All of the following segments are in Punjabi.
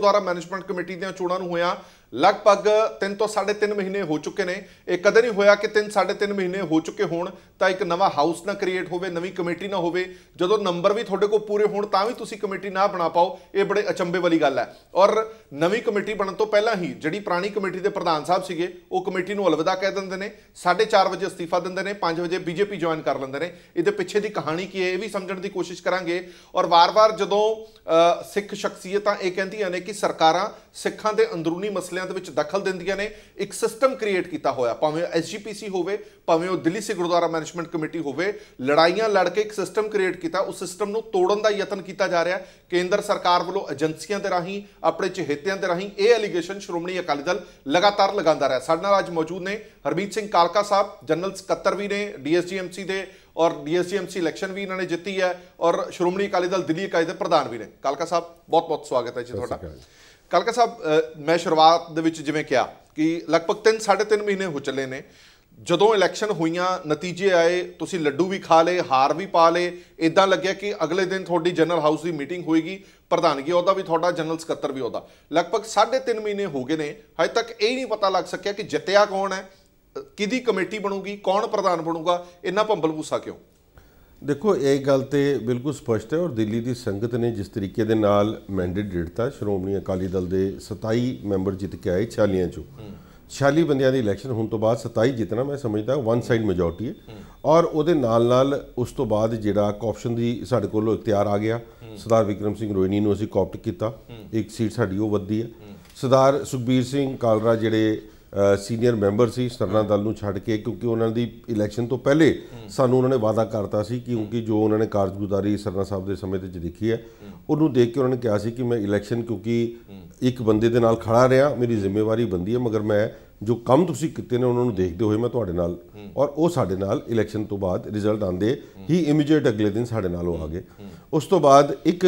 ਗੁਰਦੁਆਰਾ ਮੈਨੇਜਮੈਂਟ ਕਮੇਟੀ ਦੀਆਂ ਚੋਣਾਂ ਨੂੰ ਹੋਇਆ ਲਗਭਗ 3 ਤੋਂ 3.5 ਮਹੀਨੇ ਹੋ ਚੁੱਕੇ ਨੇ ਇਹ ਕਦੇ ਨਹੀਂ ਹੋਇਆ ਕਿ 3 3.5 ਮਹੀਨੇ ਹੋ ਚੁੱਕੇ ਹੋਣ ਤਾਂ ਇੱਕ ਨਵਾਂ ਹਾਊਸ ਨਾ ਕ੍ਰੀਏਟ ਹੋਵੇ ਨਵੀਂ ਕਮੇਟੀ ਨਾ ਹੋਵੇ ਜਦੋਂ ਨੰਬਰ ਵੀ ਤੁਹਾਡੇ ਕੋਲ ਪੂਰੇ ਹੋਣ ਤਾਂ ਵੀ ਤੁਸੀਂ ਕਮੇਟੀ ਨਾ ਬਣਾ ਪਾਓ ਇਹ ਬੜੇ ਅਚੰਬੇ ਵਾਲੀ ਗੱਲ ਹੈ ਔਰ ਨਵੀਂ ਕਮੇਟੀ ਬਣਨ ਤੋਂ ਪਹਿਲਾਂ ਹੀ ਜਿਹੜੀ ਪੁਰਾਣੀ ਕਮੇਟੀ ਦੇ ਪ੍ਰਧਾਨ ਸਾਹਿਬ ਸੀਗੇ ਉਹ ਕਮੇਟੀ ਨੂੰ ਅਲਵਿਦਾ ਕਹਿ ਦਿੰਦੇ ਨੇ 4:30 ਵਜੇ ਅਸਤੀਫਾ ਦਿੰਦੇ ਨੇ 5 ਵਜੇ ਬੀਜੇਪੀ ਜੁਆਇਨ ਕਰ ਲੈਂਦੇ ਨੇ ਇਹਦੇ ਪਿੱਛੇ ਦੀ ਕਹਾਣੀ ਕੀ ਹੈ ਇਹ ਵੀ ਸਮਝਣ ਦੀ ਕੋਸ਼ਿਸ਼ ਕਰਾਂਗੇ ਔਰ ਵਾਰ-ਵਾਰ ਜਦੋਂ ਸਿੱਖ ਸ਼ਖਸੀਅਤਾਂ ਇਹ ਕਹਿੰਦੀਆਂ ਨੇ ਕਿ ਸਰਕਾਰਾਂ ਸਿੱਖਾਂ ਦੇ ਅੰਦਰੂਨੀ ਮਸਲਿਆਂ ਦੇ ਵਿੱਚ ਦਖਲ ਦਿੰਦੀਆਂ ਨੇ ਇੱਕ ਸਿਸਟਮ ਕ੍ਰੀਏਟ ਕੀਤਾ ਹੋਇਆ ਭਾਵੇਂ ਐਸਜੀਪੀਸੀ ਹੋਵੇ ਭਾਵੇਂ ਉਹ ਦਿੱਲੀ ਸਿੱਖ ਗੁਰਦੁਆਰਾ ਮੈਨੇਜਮੈਂਟ ਕਮੇਟੀ ਹੋਵੇ ਲੜਾਈਆਂ ਲੜ ਕੇ ਇੱਕ ਸਿਸਟਮ ਕ੍ਰੀਏਟ ਕੀਤਾ ਉਸ ਸਿਸਟਮ ਨੂੰ ਤੋੜਨ ਦਾ ਯਤਨ ਕੀਤਾ ਜਾ ਰਿਹਾ ਕੇਂਦਰ ਸਰਕਾਰ ਵੱਲੋਂ ਏਜੰਸੀਆਂ ਦੇ ਰਾਹੀਂ ਆਪਣੇ ਚਹੇਤਿਆਂ ਦੇ ਰਾਹੀਂ ਇਹ ਅਲੀਗੇਸ਼ਨ ਸ਼੍ਰੋਮਣੀ ਅਕਾਲੀ ਦਲ ਲਗਾਤਾਰ ਲਗਾਉਂਦਾ ਰਿਹਾ ਸਾਡੇ ਨਾਲ ਅੱਜ ਮੌਜੂਦ ਨੇ ਹਰਮੀਤ ਸਿੰਘ ਕਾਲਕਾ ਸਾਹਿਬ ਜਨਰਲ ਸਕੱਤਰ ਵੀ ਨੇ ਡੀਐਸਜੀਐਮਸੀ ਦੇ ਔਰ ਡੀਐਸਜੀਐਮਸੀ ਇਲੈਕਸ਼ਨ ਵੀ ਇਹਨਾਂ ਨੇ ਜਿੱਤੀ ਹੈ ਔਰ ਸ਼੍ਰੋਮਣੀ ਅਕਾਲੀ ਦਲ ਦਿੱਲੀ ਇਕਾਈ ਦੇ ਪ੍ਰਧਾਨ ਵੀ ਨੇ ਕਾਲਕਾ ਸਾਹਿਬ ਬਹੁਤ ਬਹੁਤ ਸਵਾਗਤ ਹੈ ਜੀ ਤੁਹਾਡਾ ਕਲਕਾ ਸਾਹਿਬ ਮੈਂ ਸ਼ੁਰੂਆਤ ਦੇ ਵਿੱਚ ਜਿਵੇਂ ਕਿਹਾ ਕਿ ਲਗਭਗ 3 3.5 ਮਹੀਨੇ ਹੋ ਚੱਲੇ ਨੇ ਜਦੋਂ ਇਲੈਕਸ਼ਨ ਹੋਈਆਂ ਨਤੀਜੇ ਆਏ ਤੁਸੀਂ ਲੱਡੂ ਵੀ ਖਾ ਲਏ ਹਾਰ ਵੀ ਪਾ ਲਏ ਇਦਾਂ ਲੱਗਿਆ ਕਿ ਅਗਲੇ ਦਿਨ ਤੁਹਾਡੀ ਜਨਰਲ ਹਾਊਸ ਦੀ ਮੀਟਿੰਗ ਹੋਏਗੀ ਪ੍ਰਧਾਨਗੀ ਉਹਦਾ ਵੀ ਤੁਹਾਡਾ ਜਨਰਲ ਸਕੱਤਰ ਵੀ ਉਹਦਾ ਲਗਭਗ 3.5 ਮਹੀਨੇ ਹੋ ਗਏ ਨੇ ਹਜੇ ਤੱਕ ਇਹ ਨਹੀਂ ਪਤਾ ਲੱਗ ਸਕਿਆ ਕਿ ਜਿੱਤਿਆ ਕੌਣ ਹੈ ਕਿਹਦੀ ਕਮੇਟੀ ਬਣੂਗੀ ਕੌਣ ਪ੍ਰਧਾਨ ਬਣੂਗਾ ਇੰਨਾ ਭੂਸਾ ਕਿਉਂ ਦੇਖੋ ਇਹ ਗੱਲ ਤੇ ਬਿਲਕੁਲ ਸਪਸ਼ਟ ਹੈ ਔਰ ਦਿੱਲੀ ਦੀ ਸੰਗਤ ਨੇ ਜਿਸ ਤਰੀਕੇ ਦੇ ਨਾਲ ਮੈਂਡੇਟ ਦਿੱਤਾ ਸ਼੍ਰੋਮਣੀ ਅਕਾਲੀ ਦਲ ਦੇ 27 ਮੈਂਬਰ ਜਿੱਤ ਕੇ ਆਏ ਛਾਲੀਆਂ ਚੋਂ ਛਾਲੀ ਬੰਦਿਆਂ ਦੀ ਇਲੈਕਸ਼ਨ ਹੋਣ ਤੋਂ ਬਾਅਦ 27 ਜਿੱਤਣਾ ਮੈਂ ਸਮਝਦਾ ਵਨ ਸਾਈਡ ਮੈਜੋਰਟੀ ਹੈ ਔਰ ਉਹਦੇ ਨਾਲ ਨਾਲ ਉਸ ਤੋਂ ਬਾਅਦ ਜਿਹੜਾ ਕਾਪਸ਼ਨ ਦੀ ਸਾਡੇ ਕੋਲੋਂ ਇਖਤਿਆਰ ਆ ਗਿਆ ਸਰਦਾਰ ਵਿਕਰਮ ਸਿੰਘ ਰੋਇਨੀ ਨੂੰ ਅਸੀਂ ਕਾਪਟ ਕੀਤਾ ਇੱਕ ਸੀਟ ਸਾਡੀ ਉਹ ਵੱਧਦੀ ਹੈ ਸਰਦਾਰ ਸੁਖਬੀਰ ਸਿੰਘ ਕਾਲਰਾ ਜਿਹੜੇ ਸੀਨੀਅਰ ਮੈਂਬਰ ਸੀ ਸਰਨਾ ਦਲ ਨੂੰ ਛੱਡ ਕੇ ਕਿਉਂਕਿ ਉਹਨਾਂ ਦੀ ਇਲੈਕਸ਼ਨ ਤੋਂ ਪਹਿਲੇ ਸਾਨੂੰ ਉਹਨਾਂ ਨੇ ਵਾਅਦਾ ਕਰਤਾ ਸੀ ਕਿਉਂਕਿ ਜੋ ਉਹਨਾਂ ਨੇ ਕਾਰਜਗੁਜ਼ਾਰੀ ਸਰਨਾ ਸਾਹਿਬ ਦੇ ਸਮੇਂ ਤੇ ਦੇਖੀ ਹੈ ਉਹਨੂੰ ਦੇਖ ਕੇ ਉਹਨਾਂ ਨੇ ਕਿਹਾ ਸੀ ਕਿ ਮੈਂ ਇਲੈਕਸ਼ਨ ਕਿਉਂਕਿ ਇੱਕ ਬੰਦੇ ਦੇ ਨਾਲ ਖੜਾ ਰਿਹਾ ਮੇਰੀ ਜ਼ਿੰਮੇਵਾਰੀ ਬੰਦੀ ਹੈ ਮਗਰ ਮੈਂ ਜੋ ਕੰਮ ਤੁਸੀਂ ਕੀਤੇ ਨੇ ਉਹਨਾਂ ਨੂੰ ਦੇਖਦੇ ਹੋਏ ਮੈਂ ਤੁਹਾਡੇ ਨਾਲ ਔਰ ਉਹ ਸਾਡੇ ਨਾਲ ਇਲੈਕਸ਼ਨ ਤੋਂ ਬਾਅਦ ਰਿਜ਼ਲਟ ਆਂਦੇ ਹੀ ਇਮੀਡੀਏਟ ਅਗਲੇ ਦਿਨ ਸਾਡੇ ਨਾਲ ਉਹ ਆ ਗਏ ਉਸ ਤੋਂ ਬਾਅਦ ਇੱਕ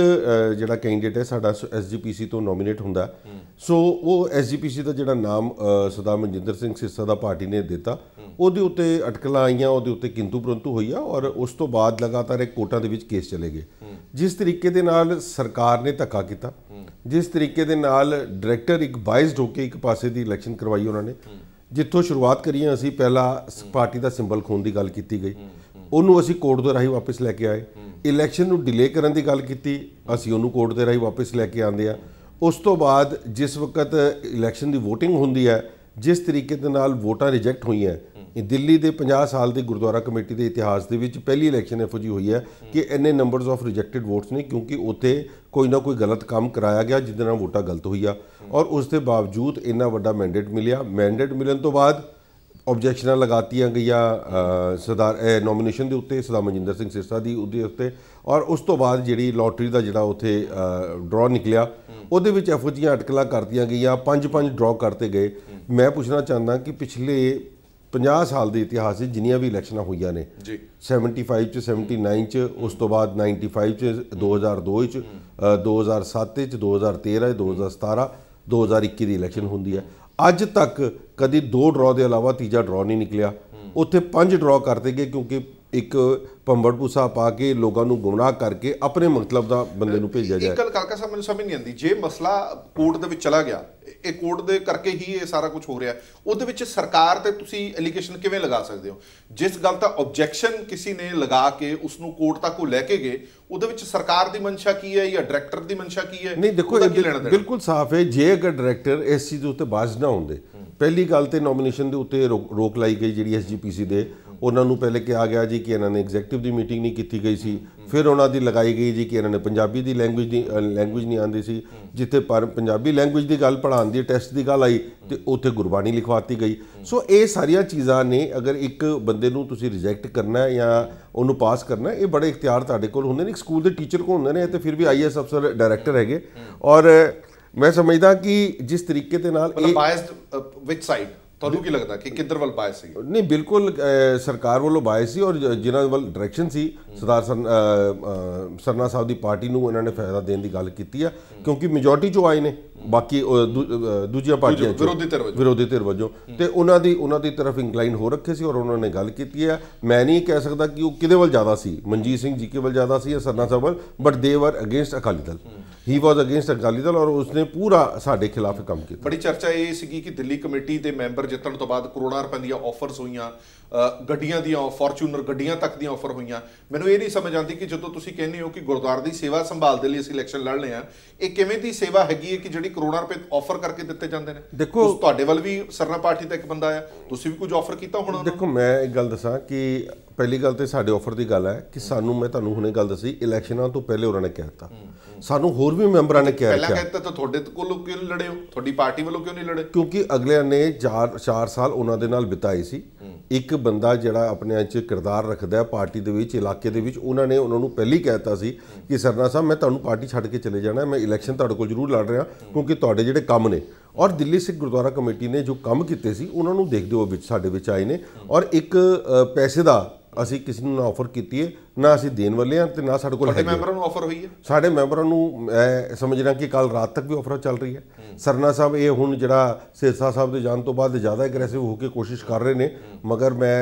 ਜਿਹੜਾ ਕੈਂਡੀਡੇਟ ਹੈ ਸਾਡਾ ਐਸਜੀਪੀਸੀ ਤੋਂ ਨੋਮੀਨੇਟ ਹੁੰਦਾ ਸੋ ਉਹ ਐਸਜੀਪੀਸੀ ਦਾ ਜਿਹੜਾ ਨਾਮ ਸਦਾ ਮਨਜਿੰਦਰ ਸਿੰਘ ਸਿਰਸਾ ਦਾ ਪਾਰਟੀ ਨੇ ਦਿੱਤਾ ਉਹਦੇ ਉੱਤੇ ਅਟਕਲਾਂ ਆਈਆਂ ਉਹਦੇ ਉੱਤੇ ਕਿੰਤੂ ਪਰੰਤੂ ਹੋਈਆ ਔਰ ਉਸ ਤੋਂ ਬਾਅਦ ਲਗਾਤਾਰ ਇੱਕ ਕੋਟਾਂ ਦੇ ਵਿੱਚ ਕੇਸ ਚਲੇ ਗਏ ਜਿਸ ਤਰੀਕੇ ਦੇ ਨਾਲ ਸਰਕਾਰ ਨੇ ਧੱਕਾ ਕੀਤਾ ਜਿਸ ਤਰੀਕੇ ਦੇ ਨਾਲ ਡਾਇਰੈਕਟਰ ਇੱਕ ਬਾਇਸਡ ਹੋ ਕੇ ਇੱਕ ਪਾਸੇ ਦੀ ਇਲੈਕਸ਼ਨ ਕਰਵਾਈ ਉਹਨਾਂ ਨੇ ਜਿੱਥੋਂ ਸ਼ੁਰੂਆਤ ਕਰੀ ਅਸੀਂ ਪਹਿਲਾਂ ਪਾਰਟੀ ਦਾ ਸਿੰਬਲ ਖੋਣ ਦੀ ਗੱਲ ਕੀਤੀ ਗਈ ਉਹਨੂੰ ਅਸੀਂ ਕੋਰਟ ਦੇ ਰਾਹੀਂ ਵਾਪਸ ਲੈ ਕੇ ਆਏ ਇਲੈਕਸ਼ਨ ਨੂੰ ਡਿਲੇ ਕਰਨ ਦੀ ਗੱਲ ਕੀਤੀ ਅਸੀਂ ਉਹਨੂੰ ਕੋਰਟ ਦੇ ਰਾਹੀਂ ਵਾਪਸ ਲੈ ਕੇ ਆਂਦੇ ਆ ਉਸ ਤੋਂ ਬਾਅਦ ਜਿਸ ਵਕਤ ਇਲੈਕਸ਼ਨ ਦੀ VOTING ਹੁੰਦੀ ਹੈ ਜਿਸ ਤਰੀਕੇ ਦੇ ਨਾਲ ਵੋਟਾਂ ਰਿਜੈਕਟ ਹੋਈਆਂ ਇਹ ਦਿੱਲੀ ਦੇ 50 ਸਾਲ ਦੇ ਗੁਰਦੁਆਰਾ ਕਮੇਟੀ ਦੇ ਇਤਿਹਾਸ ਦੇ ਵਿੱਚ ਪਹਿਲੀ ਇਲੈਕਸ਼ਨ ਇਹੋ ਜੀ ਹੋਈ ਹੈ ਕਿ ਇੰਨੇ ਨੰਬਰਸ ਆਫ ਰਿਜੈਕਟਡ ਵੋਟਸ ਨੇ ਕਿਉਂਕਿ ਉੱਥੇ ਕੋਈ ਨਾ ਕੋਈ ਗਲਤ ਕੰਮ ਕਰਾਇਆ ਗਿਆ ਜਿਹਦੇ ਨਾਲ ਵੋਟਾਂ ਗਲਤ ਹੋਈਆ ਔਰ ਉਸ ਦੇ ਬਾਵਜੂਦ ਇੰਨਾ ਵੱਡਾ ਮੈਂਡੇਟ ਮਿਲਿਆ ਮੈਂਡੇਟ ਮਿਲਣ ਤੋਂ ਬਾਅਦ ਆਬਜੈਕਸ਼ਨਾਂ ਲਗਾਤੀਆਂ ਗਈਆਂ ਸਰਦਾਰ ਨੋਮੀਨੇਸ਼ਨ ਦੇ ਉੱਤੇ ਸਰਦਾਰ ਮਨਜਿੰਦਰ ਸਿੰਘ ਸਿਰਸਾ ਦੀ ਉਹਦੇ ਉੱਤੇ ਔਰ ਉਸ ਤੋਂ ਬਾਅਦ ਜਿਹੜੀ ਲੋਟਰੀ ਦਾ ਜਿਹੜਾ ਉੱਥੇ ਡਰਾ ਨਿਕਲਿਆ ਉਹਦੇ ਵਿੱਚ ਐਫਓ ਜੀਆਂ ਕਰਤੀਆਂ ਗਈਆਂ ਪੰਜ ਪੰਜ ਡਰਾ ਕਰਤੇ ਗਏ ਮੈਂ ਪੁੱਛਣਾ ਚਾਹੁੰਦਾ ਕਿ ਪਿਛਲੇ 50 ਸਾਲ ਦੇ ਇਤਿਹਾਸ ਵਿੱਚ ਜਿੰਨੀਆਂ ਵੀ ਇਲੈਕਸ਼ਨਾਂ ਹੋਈਆਂ ਨੇ ਜੀ 75 ਚ 79 ਚ ਉਸ ਤੋਂ ਬਾਅਦ 95 ਚ 2002 ਚ 2007 ਚ 2013 'ਚ 2017 2021 ਦੀ ਇਲੈਕਸ਼ਨ ਹੁੰਦੀ ਹੈ ਅੱਜ ਤੱਕ ਕਦੀ ਦੋ ਡਰਾਅ ਦੇ ਇਲਾਵਾ ਤੀਜਾ ਡਰਾਅ ਨਹੀਂ ਨਿਕਲਿਆ ਉੱਥੇ ਪੰਜ ਡਰਾਅ ਕਰਤੇ ਗਏ ਕਿਉਂਕਿ ਇੱਕ ਭੰਬੜਪੂਸਾ ਪਾ ਕੇ ਲੋਕਾਂ ਨੂੰ ਗੁੰਮਰਾਹ ਕਰਕੇ ਆਪਣੇ ਮਤਲਬ ਦਾ ਬੰਦੇ ਨੂੰ ਭੇਜਿਆ ਜਾਏ ਇੱਕ ਗੱਲ ਕਾਕਾ ਸਾਹਿਬ ਮੈਨੂੰ ਸਮਝ ਨਹੀਂ ਆਉਂਦੀ ਜੇ ਮਸਲਾ ਕੋਰਟ ਦੇ ਵਿੱਚ ਚਲਾ ਗਿਆ ਇਹ ਕੋਰਟ ਦੇ ਕਰਕੇ ਹੀ ਇਹ ਸਾਰਾ ਕੁਝ ਹੋ ਰਿਹਾ ਉਹਦੇ ਵਿੱਚ ਸਰਕਾਰ ਤੇ ਤੁਸੀਂ ਐਲੀਗੇਸ਼ਨ ਕਿਵੇਂ ਲਗਾ ਸਕਦੇ ਹੋ ਜਿਸ ਗੱਲ ਦਾ ਆਬਜੈਕਸ਼ਨ ਕਿਸੇ ਨੇ ਲਗਾ ਕੇ ਉਸ ਨੂੰ ਕੋਰਟ ਤੱਕ ਉਹ ਲੈ ਕੇ ਗਏ ਉਹਦੇ ਵਿੱਚ ਸਰਕਾਰ ਦੀ ਮਨਸ਼ਾ ਕੀ ਹੈ ਜਾਂ ਡਾਇਰੈਕਟਰ ਦੀ ਮਨਸ਼ਾ ਕੀ ਹੈ ਨਹੀਂ ਦੇਖੋ ਬਿਲਕੁਲ ਸਾਫ਼ ਹੈ ਜੇ ਅਗਰ ਡਾਇਰੈਕਟਰ ਇਸ ਦੇ ਉੱਤੇ ਬਾਜ਼ ਨਾ ਹੁੰਦੇ ਪਹਿਲੀ ਗੱਲ ਤੇ ਨੋਮੀਨੇਸ਼ਨ ਦੇ ਉੱਤੇ ਰੋਕ ਲਾਈ ਗਈ ਜਿਹੜੀ ਐਸਜੀਪੀਸੀ ਦੇ ਉਹਨਾਂ ਨੂੰ ਪਹਿਲੇ ਕਿਹਾ ਗਿਆ ਜੀ ਕਿ ਇਹਨਾਂ ਨੇ ਐਗਜ਼ੈਕਟਿਵ ਦੀ ਮੀਟਿੰਗ ਨਹੀਂ ਕੀਤੀ ਗਈ ਸੀ ਫਿਰ ਉਹਨਾਂ ਦੀ ਲਗਾਈ ਗਈ ਜੀ ਕਿ ਇਹਨਾਂ ਨੇ ਪੰਜਾਬੀ ਦੀ ਲੈਂਗੁਏਜ ਦੀ ਲੈਂਗੁਏਜ ਨਹੀਂ ਆਂਦੀ ਸੀ ਜਿੱਥੇ ਪਰ ਪੰਜਾਬੀ ਲੈਂਗੁਏਜ ਦੀ ਗੱਲ ਪੜਾਉਣ ਦੀ ਟੈਸਟ ਦੀ ਗੱਲ ਆਈ ਤੇ ਉੱਥੇ ਗੁਰਬਾਣੀ ਲਿਖਵਾਤੀ ਗਈ ਸੋ ਇਹ ਸਾਰੀਆਂ ਚੀਜ਼ਾਂ ਨੇ ਅਗਰ ਇੱਕ ਬੰਦੇ ਨੂੰ ਤੁਸੀਂ ਰਿਜੈਕਟ ਕਰਨਾ ਹੈ ਜਾਂ ਉਹਨੂੰ ਪਾਸ ਕਰਨਾ ਇਹ ਬੜੇ ਇਖਤਿਆਰ ਤੁਹਾਡੇ ਕੋਲ ਹੁੰਦੇ ਨੇ ਇੱਕ ਸਕੂਲ ਦੇ ਟੀਚਰ ਕੋਲ ਹੁੰਦੇ ਨੇ ਤੇ ਫਿਰ ਵੀ ਆਈਐਸ ਅਫਸਰ ਡਾਇਰੈਕਟਰ ਹੈਗੇ ਔਰ ਮੈਂ ਸਮਝਦਾ ਕਿ ਜਿਸ ਤਰੀਕੇ ਦੇ ਨਾਲ ਇਹ ਬਾਇਸਡ ਵਿਚ ਸਾਈਡ ਤੁਹਾਨੂੰ ਕੀ ਲੱਗਦਾ ਕਿ ਕਿੱਧਰ ਵੱਲ ਬਾਇਸ ਸੀ ਨਹੀਂ ਬਿਲਕੁਲ ਸਰਕਾਰ ਵੱਲੋਂ ਬਾਇਸ ਸੀ ਔਰ ਜਿਨ੍ਹਾਂ ਵੱਲ ਡਾਇਰੈਕਸ਼ਨ ਸੀ ਸਰਦਾਰ ਸਰਨਾ ਸਾਹਿਬ ਦੀ ਪਾਰਟੀ ਨੂੰ ਇਹਨਾਂ ਨੇ ਫਾਇਦਾ ਦੇਣ ਦੀ ਗੱਲ ਕੀਤੀ ਆ ਕਿਉਂਕਿ ਮੈਜੋਰਟੀ ਚੋਂ ਆਏ ਨੇ ਬਾਕੀ ਦੂਜੀਆਂ ਪਾਰਟੀਆਂ ਵਿਰੋਧੀ ਧਿਰ ਵਜੋਂ ਵਿਰੋਧੀ ਧਿਰ ਵਜੋਂ ਤੇ ਉਹਨਾਂ ਦੀ ਉਹਨਾਂ ਦੀ ਤਰਫ ਇਨਕਲਾਈਨ ਹੋ ਰੱਖੇ ਸੀ ਔਰ ਉਹਨਾਂ ਨੇ ਗੱਲ ਕੀਤੀ ਆ ਮੈਂ ਨਹੀਂ ਕਹਿ ਸਕਦਾ ਕਿ ਉਹ ਕਿਹਦੇ ਵੱਲ ਜ਼ਿਆਦਾ ਸੀ ਮਨਜੀਤ ਸਿੰਘ ਜੀ ਕੇ ਵੱਲ ਜ਼ਿਆਦਾ ਸੀ ਜਾਂ ਸਰਨਾ ਸਾਹਿਬ ਵੱਲ but they were against Akali Dal he was against Akali Dal ਔਰ ਉਸਨੇ ਪੂਰਾ ਸਾਡੇ ਖਿਲਾਫ ਕੰਮ ਕੀਤਾ ਬੜੀ ਚਰਚਾ ਇਹ ਸੀਗੀ ਕਿ ਦਿੱਲੀ ਕਮੇਟੀ ਦੇ ਮੈਂਬਰ ਜਿੱਤਣ ਤੋਂ ਬਾਅਦ ਕਰੋੜਾਂ ਰੁਪਏ ਦੀਆਂ ਆਫਰਸ ਹੋਈਆਂ ਗੱਡੀਆਂ ਦੀਆਂ ਫੋਰਚੂਨਰ ਗੱਡੀਆਂ ਤੱਕ ਦੀਆਂ ਆਫਰ ਹੋਈਆਂ ਮੈਨੂੰ ਇਹ ਨਹੀਂ ਸਮਝ ਆਉਂਦੀ ਕਿ ਜਦੋਂ ਤੁਸੀਂ ਕਹਿੰਦੇ ਹੋ ਕਿ ਗੁਰਦੁਆਰ ਦੀ ਸੇਵਾ ਸੰਭਾਲ ਦੇ ਲਈ ਅਸੀਂ ਇਲੈਕਸ਼ਨ ਲੜ ਰਹੇ ਆ ਇਹ ਕਿਵੇਂ ਦੀ ਸੇਵਾ ਹੈਗੀ ਹੈ ਕਿ ਜਿਹੜੀ ਕਰੋੜਾਂ ਰੁਪਏ ਆਫਰ ਕਰਕੇ ਦਿੱਤੇ ਜਾਂਦੇ ਨੇ ਦੇਖੋ ਤੁਹਾਡੇ ਵੱਲ ਵੀ ਸਰਨਾ ਪਾਰਟੀ ਦਾ ਇੱਕ ਬੰਦਾ ਆ ਤੁਸੀਂ ਵੀ ਕੁਝ ਆਫਰ ਕੀਤਾ ਹੋਣਾ ਦੇਖੋ ਮੈਂ ਇੱਕ ਗੱਲ ਦੱਸਾਂ ਕਿ ਪਹਿਲੀ ਗੱਲ ਤੇ ਸਾਡੇ ਆਫਰ ਦੀ ਗੱਲ ਹੈ ਕਿ ਸਾਨੂੰ ਮੈਂ ਤੁਹਾਨੂੰ ਹੁਣੇ ਗੱਲ ਦੱਸੀ ਇਲੈਕਸ਼ਨਾਂ ਤੋਂ ਪਹਿਲੇ ਉਹਨਾਂ ਨੇ ਕਿਹਾ ਕਹਿਤਾ ਸਾਨੂੰ ਹੋਰ ਵੀ ਮੈਂਬਰਾਂ ਨੇ ਕਿਹਾ ਪਹਿਲਾਂ ਕਿਹਾ ਤਾਂ ਤੁਹਾਡੇ ਕੋਲੋਂ ਕਿਉਂ ਲੜੇ ਹੋ ਤੁਹਾਡੀ ਪਾਰਟੀ ਵੱਲੋਂ ਕਿਉਂ ਨਹੀਂ ਲੜੇ ਕਿਉਂਕਿ ਅਗਲੇ ਨੇ 4 4 ਸਾਲ ਉਹਨਾਂ ਦੇ ਨਾਲ ਬਿਤਾਏ ਸੀ ਇੱਕ ਬੰਦਾ ਜਿਹੜਾ ਆਪਣੇ 'ਚ ਕਿਰਦਾਰ ਰੱਖਦਾ ਹੈ ਪਾਰਟੀ ਦੇ ਵਿੱਚ ਇਲਾਕੇ ਦੇ ਵਿੱਚ ਉਹਨਾਂ ਨੇ ਉਹਨਾਂ ਨੂੰ ਪਹਿਲੀ ਕਹਿਤਾ ਸੀ ਕਿ ਸਰਨਾ ਸਾਹਿਬ ਮੈਂ ਤੁਹਾਨੂੰ ਪਾਰਟੀ ਛੱਡ ਕੇ ਚਲੇ ਜਾਣਾ ਮੈਂ ਇਲੈਕਸ਼ਨ ਤੁਹਾਡੇ ਕੋਲ ਜ਼ਰੂਰ ਲੜ ਰਿਹਾ ਕਿਉਂਕਿ ਤੁਹਾਡੇ ਜਿਹੜੇ ਕੰਮ ਨੇ ਔਰ ਦਿੱਲੀ ਸਿੱਖ ਗੁਰਦੁਆਰਾ ਕਮੇਟੀ ਨੇ ਜੋ ਕੰਮ ਕੀਤੇ ਸੀ ਉਹਨਾਂ ਨੂੰ ਦੇਖਦੇ ਹੋ ਵਿੱਚ ਸਾਡੇ ਵਿੱਚ ਆਏ ਨੇ ਔਰ ਇੱਕ ਪੈਸੇ ਦਾ ਅਸੀਂ ਕਿਸੇ ਨੂੰ ਨਾ ਆਫਰ ਕੀਤੀ ਹੈ ਨਾ ਅਸੀਂ ਦੇਣ ਵਾਲੇ ਹਾਂ ਤੇ ਨਾ ਸਾਡੇ ਕੋਲ ਸਾਡੇ ਮੈਂਬਰਾਂ ਨੂੰ ਆਫਰ ਹੋਈ ਹੈ ਸਾਡੇ ਮੈਂਬਰਾਂ ਨੂੰ ਮੈਂ ਸਮਝ ਰਿਹਾ ਕਿ ਕੱਲ ਰਾਤ ਤੱਕ ਵੀ ਆਫਰ ਚੱਲ ਰਹੀ ਹੈ ਸਰਨਾ ਸਾਹਿਬ ਇਹ ਹੁਣ ਜਿਹੜਾ ਸੇਸਾ ਸਾਹਿਬ ਦੇ ਜਾਣ ਤੋਂ ਬਾਅਦ ਜ਼ਿਆਦਾ ਐਗਰੈਸਿਵ ਹੋ ਕੇ ਕੋਸ਼ਿਸ਼ ਕਰ ਰਹੇ ਨੇ ਮਗਰ ਮੈਂ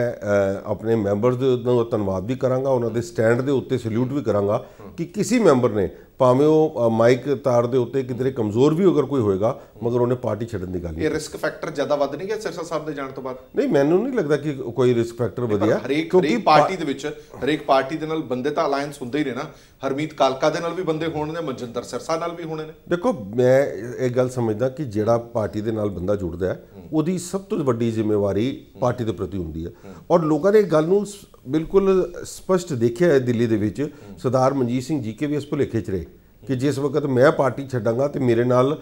ਆਪਣੇ ਮੈਂਬਰਸ ਦਾ ਧੰਨਵਾਦ ਵੀ ਕਰਾਂਗਾ ਉਹਨਾਂ ਦੇ ਸਟੈਂਡ ਦੇ ਉੱਤੇ ਸਲੂਟ ਵੀ ਕਰਾਂਗਾ ਕਿ ਕਿਸੇ ਮੈਂਬਰ ਨੇ ਭਾਵੇਂ ਉਹ ਮਾਈਕ ਤਾਰ ਦੇ ਉੱਤੇ ਕਿਦਰੇ ਕਮਜ਼ੋਰ ਵੀ ਅਗਰ ਕੋਈ ਹੋਏਗਾ ਮਗਰ ਉਹਨੇ ਪਾਰਟੀ ਛੱਡਣ ਦੀ ਗੱਲ ਨਹੀਂ ਇਹ ਰਿਸਕ ਫੈਕਟਰ ਜ਼ਿਆਦਾ ਵੱਧ ਨਹੀਂ ਗਿਆ ਸਿਰਸਾ ਸਾਹਿਬ ਦੇ ਜਾਣ ਤੋਂ ਬਾਅਦ ਨਹੀਂ ਮੈਨੂੰ ਨਹੀਂ ਲੱਗਦਾ ਕਿ ਕੋਈ ਰਿਸਕ ਫੈਕਟਰ ਵਧਿਆ ਕਿਉਂਕਿ ਪਾਰਟੀ ਦੇ ਵਿੱਚ ਹਰੇਕ ਪਾਰਟੀ ਦੇ ਨਾਲ ਬੰਦੇ ਤਾਂ ਅਲਾਈਅੰਸ ਹੁੰਦੇ ਹੀ ਨੇ ਨਾ ਹਰਮੀਤ ਕਾਲਕਾ ਦੇ ਨਾਲ ਵੀ ਬੰਦੇ ਹੋਣ ਨੇ ਮਨਜਿੰਦਰ ਸਿਰਸਾ ਨਾਲ ਵੀ ਹੋਣੇ ਨੇ ਦੇਖੋ ਮੈਂ ਇਹ ਗੱਲ ਸਮਝਦਾ ਕਿ ਜਿਹੜਾ ਪਾਰਟੀ ਦੇ ਨਾਲ ਬੰਦਾ ਜੁੜਦਾ ਹੈ ਉਹਦੀ ਸਭ ਤੋਂ ਵੱਡੀ ਜ਼ਿੰਮੇਵਾਰੀ ਪਾਰਟੀ ਦੇ ਪ੍ਰਤੀ ਹੁੰਦੀ ਹੈ ਔਰ ਲੋਕਾਂ ਨੇ ਇਹ ਗੱਲ ਨੂੰ ਬਿਲਕੁਲ ਸਪਸ਼ਟ ਦੇਖਿਆ ਹੈ ਦਿੱਲੀ ਦੇ ਵਿੱਚ ਸਰਦਾਰ ਮਨਜੀਤ ਸਿੰਘ ਜੀ ਕੇ ਵੀ ਇਸ ਭੁਲੇਖੇ 'ਚ ਰਹੇ ਕਿ ਜਿਸ ਵਕਤ ਮੈਂ ਪਾਰਟੀ ਛੱਡਾਂਗਾ ਤੇ ਮੇਰੇ ਨਾਲ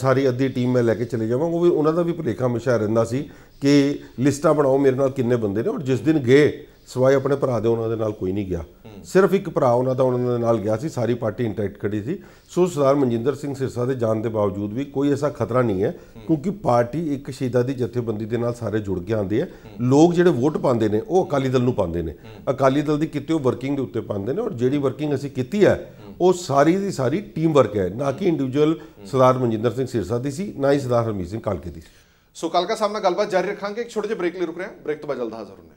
ਸਾਰੀ ਅੱਧੀ ਟੀਮ ਮੈਂ ਲੈ ਕੇ ਚਲੇ ਜਾਵਾਂਗਾ ਉਹ ਵੀ ਉਹਨਾਂ ਦਾ ਵੀ ਭੁਲੇਖਾ ਮਿਸ਼ਾ ਰਹਿੰਦਾ ਸੀ ਕਿ ਲਿਸਟਾਂ ਬਣਾਓ ਮੇਰੇ ਨਾਲ ਕਿੰਨੇ ਬੰਦੇ ਨੇ ਔਰ ਜਿਸ ਦਿਨ ਗਏ ਸਵਾਏ ਆਪਣੇ ਭਰਾ ਦੇ ਉਹਨਾਂ ਦੇ ਨਾਲ ਕੋਈ ਨਹੀਂ ਗਿਆ ਸਿਰਫ ਇੱਕ ਭਰਾ ਉਹਨਾਂ ਦਾ ਉਹਨਾਂ ਦੇ ਨਾਲ ਗਿਆ ਸੀ ਸਾਰੀ ਪਾਰਟੀ ਇੰਟੈਕਟ ਖੜੀ ਸੀ ਸੋ ਸਰਦਾਰ ਮਨਜਿੰਦਰ ਸਿੰਘ ਸਿਰਸਾ ਦੇ ਜਾਣ ਦੇ ਬਾਵਜੂਦ ਵੀ ਕੋਈ ਐਸਾ ਖਤਰਾ ਨਹੀਂ ਹੈ ਕਿਉਂਕਿ ਪਾਰਟੀ ਇੱਕ ਸ਼ੀਦਾ ਦੀ ਜਥੇਬੰਦੀ ਦੇ ਨਾਲ ਸਾਰੇ ਜੁੜ ਕੇ ਆਂਦੇ ਆ ਲੋਕ ਜਿਹੜੇ ਵੋਟ ਪਾਉਂਦੇ ਨੇ ਉਹ ਅਕਾਲੀ ਦਲ ਨੂੰ ਪਾਉਂਦੇ ਨੇ ਅਕਾਲੀ ਦਲ ਦੀ ਕਿਤੇ ਉਹ ਵਰਕਿੰਗ ਦੇ ਉੱਤੇ ਪਾਉਂਦੇ ਨੇ ਔਰ ਜਿਹੜੀ ਵਰਕਿੰਗ ਅਸੀਂ ਕੀਤੀ ਹੈ ਉਹ ਸਾਰੀ ਦੀ ਸਾਰੀ ਟੀਮ ਵਰਕ ਹੈ ਨਾ ਕਿ ਇੰਡੀਵਿਜੂਅਲ ਸਰਦਾਰ ਮਨਜਿੰਦਰ ਸਿੰਘ ਸਿਰਸਾ ਦੀ ਸੀ ਨਾ ਹੀ ਸਰਦਾਰ ਹਰਮੀਤ ਸਿੰਘ ਕਾਲਕੇ ਦੀ ਸੋ ਕੱਲ ਦਾ ਸਾਹਮਣਾ ਗੱਲਬਾਤ ਜਾਰੀ ਰੱਖਾਂਗੇ ਇੱਕ ਛੋਟੇ ਜਿਹੇ ਬ੍ਰੇਕ ਲਈ ਰੁਕ ਰਹੇ ਹਾਂ ਬ੍ਰੇਕ ਤੋਂ ਬਾਅਦ ਜਲਦ ਹਾਜ਼ਰ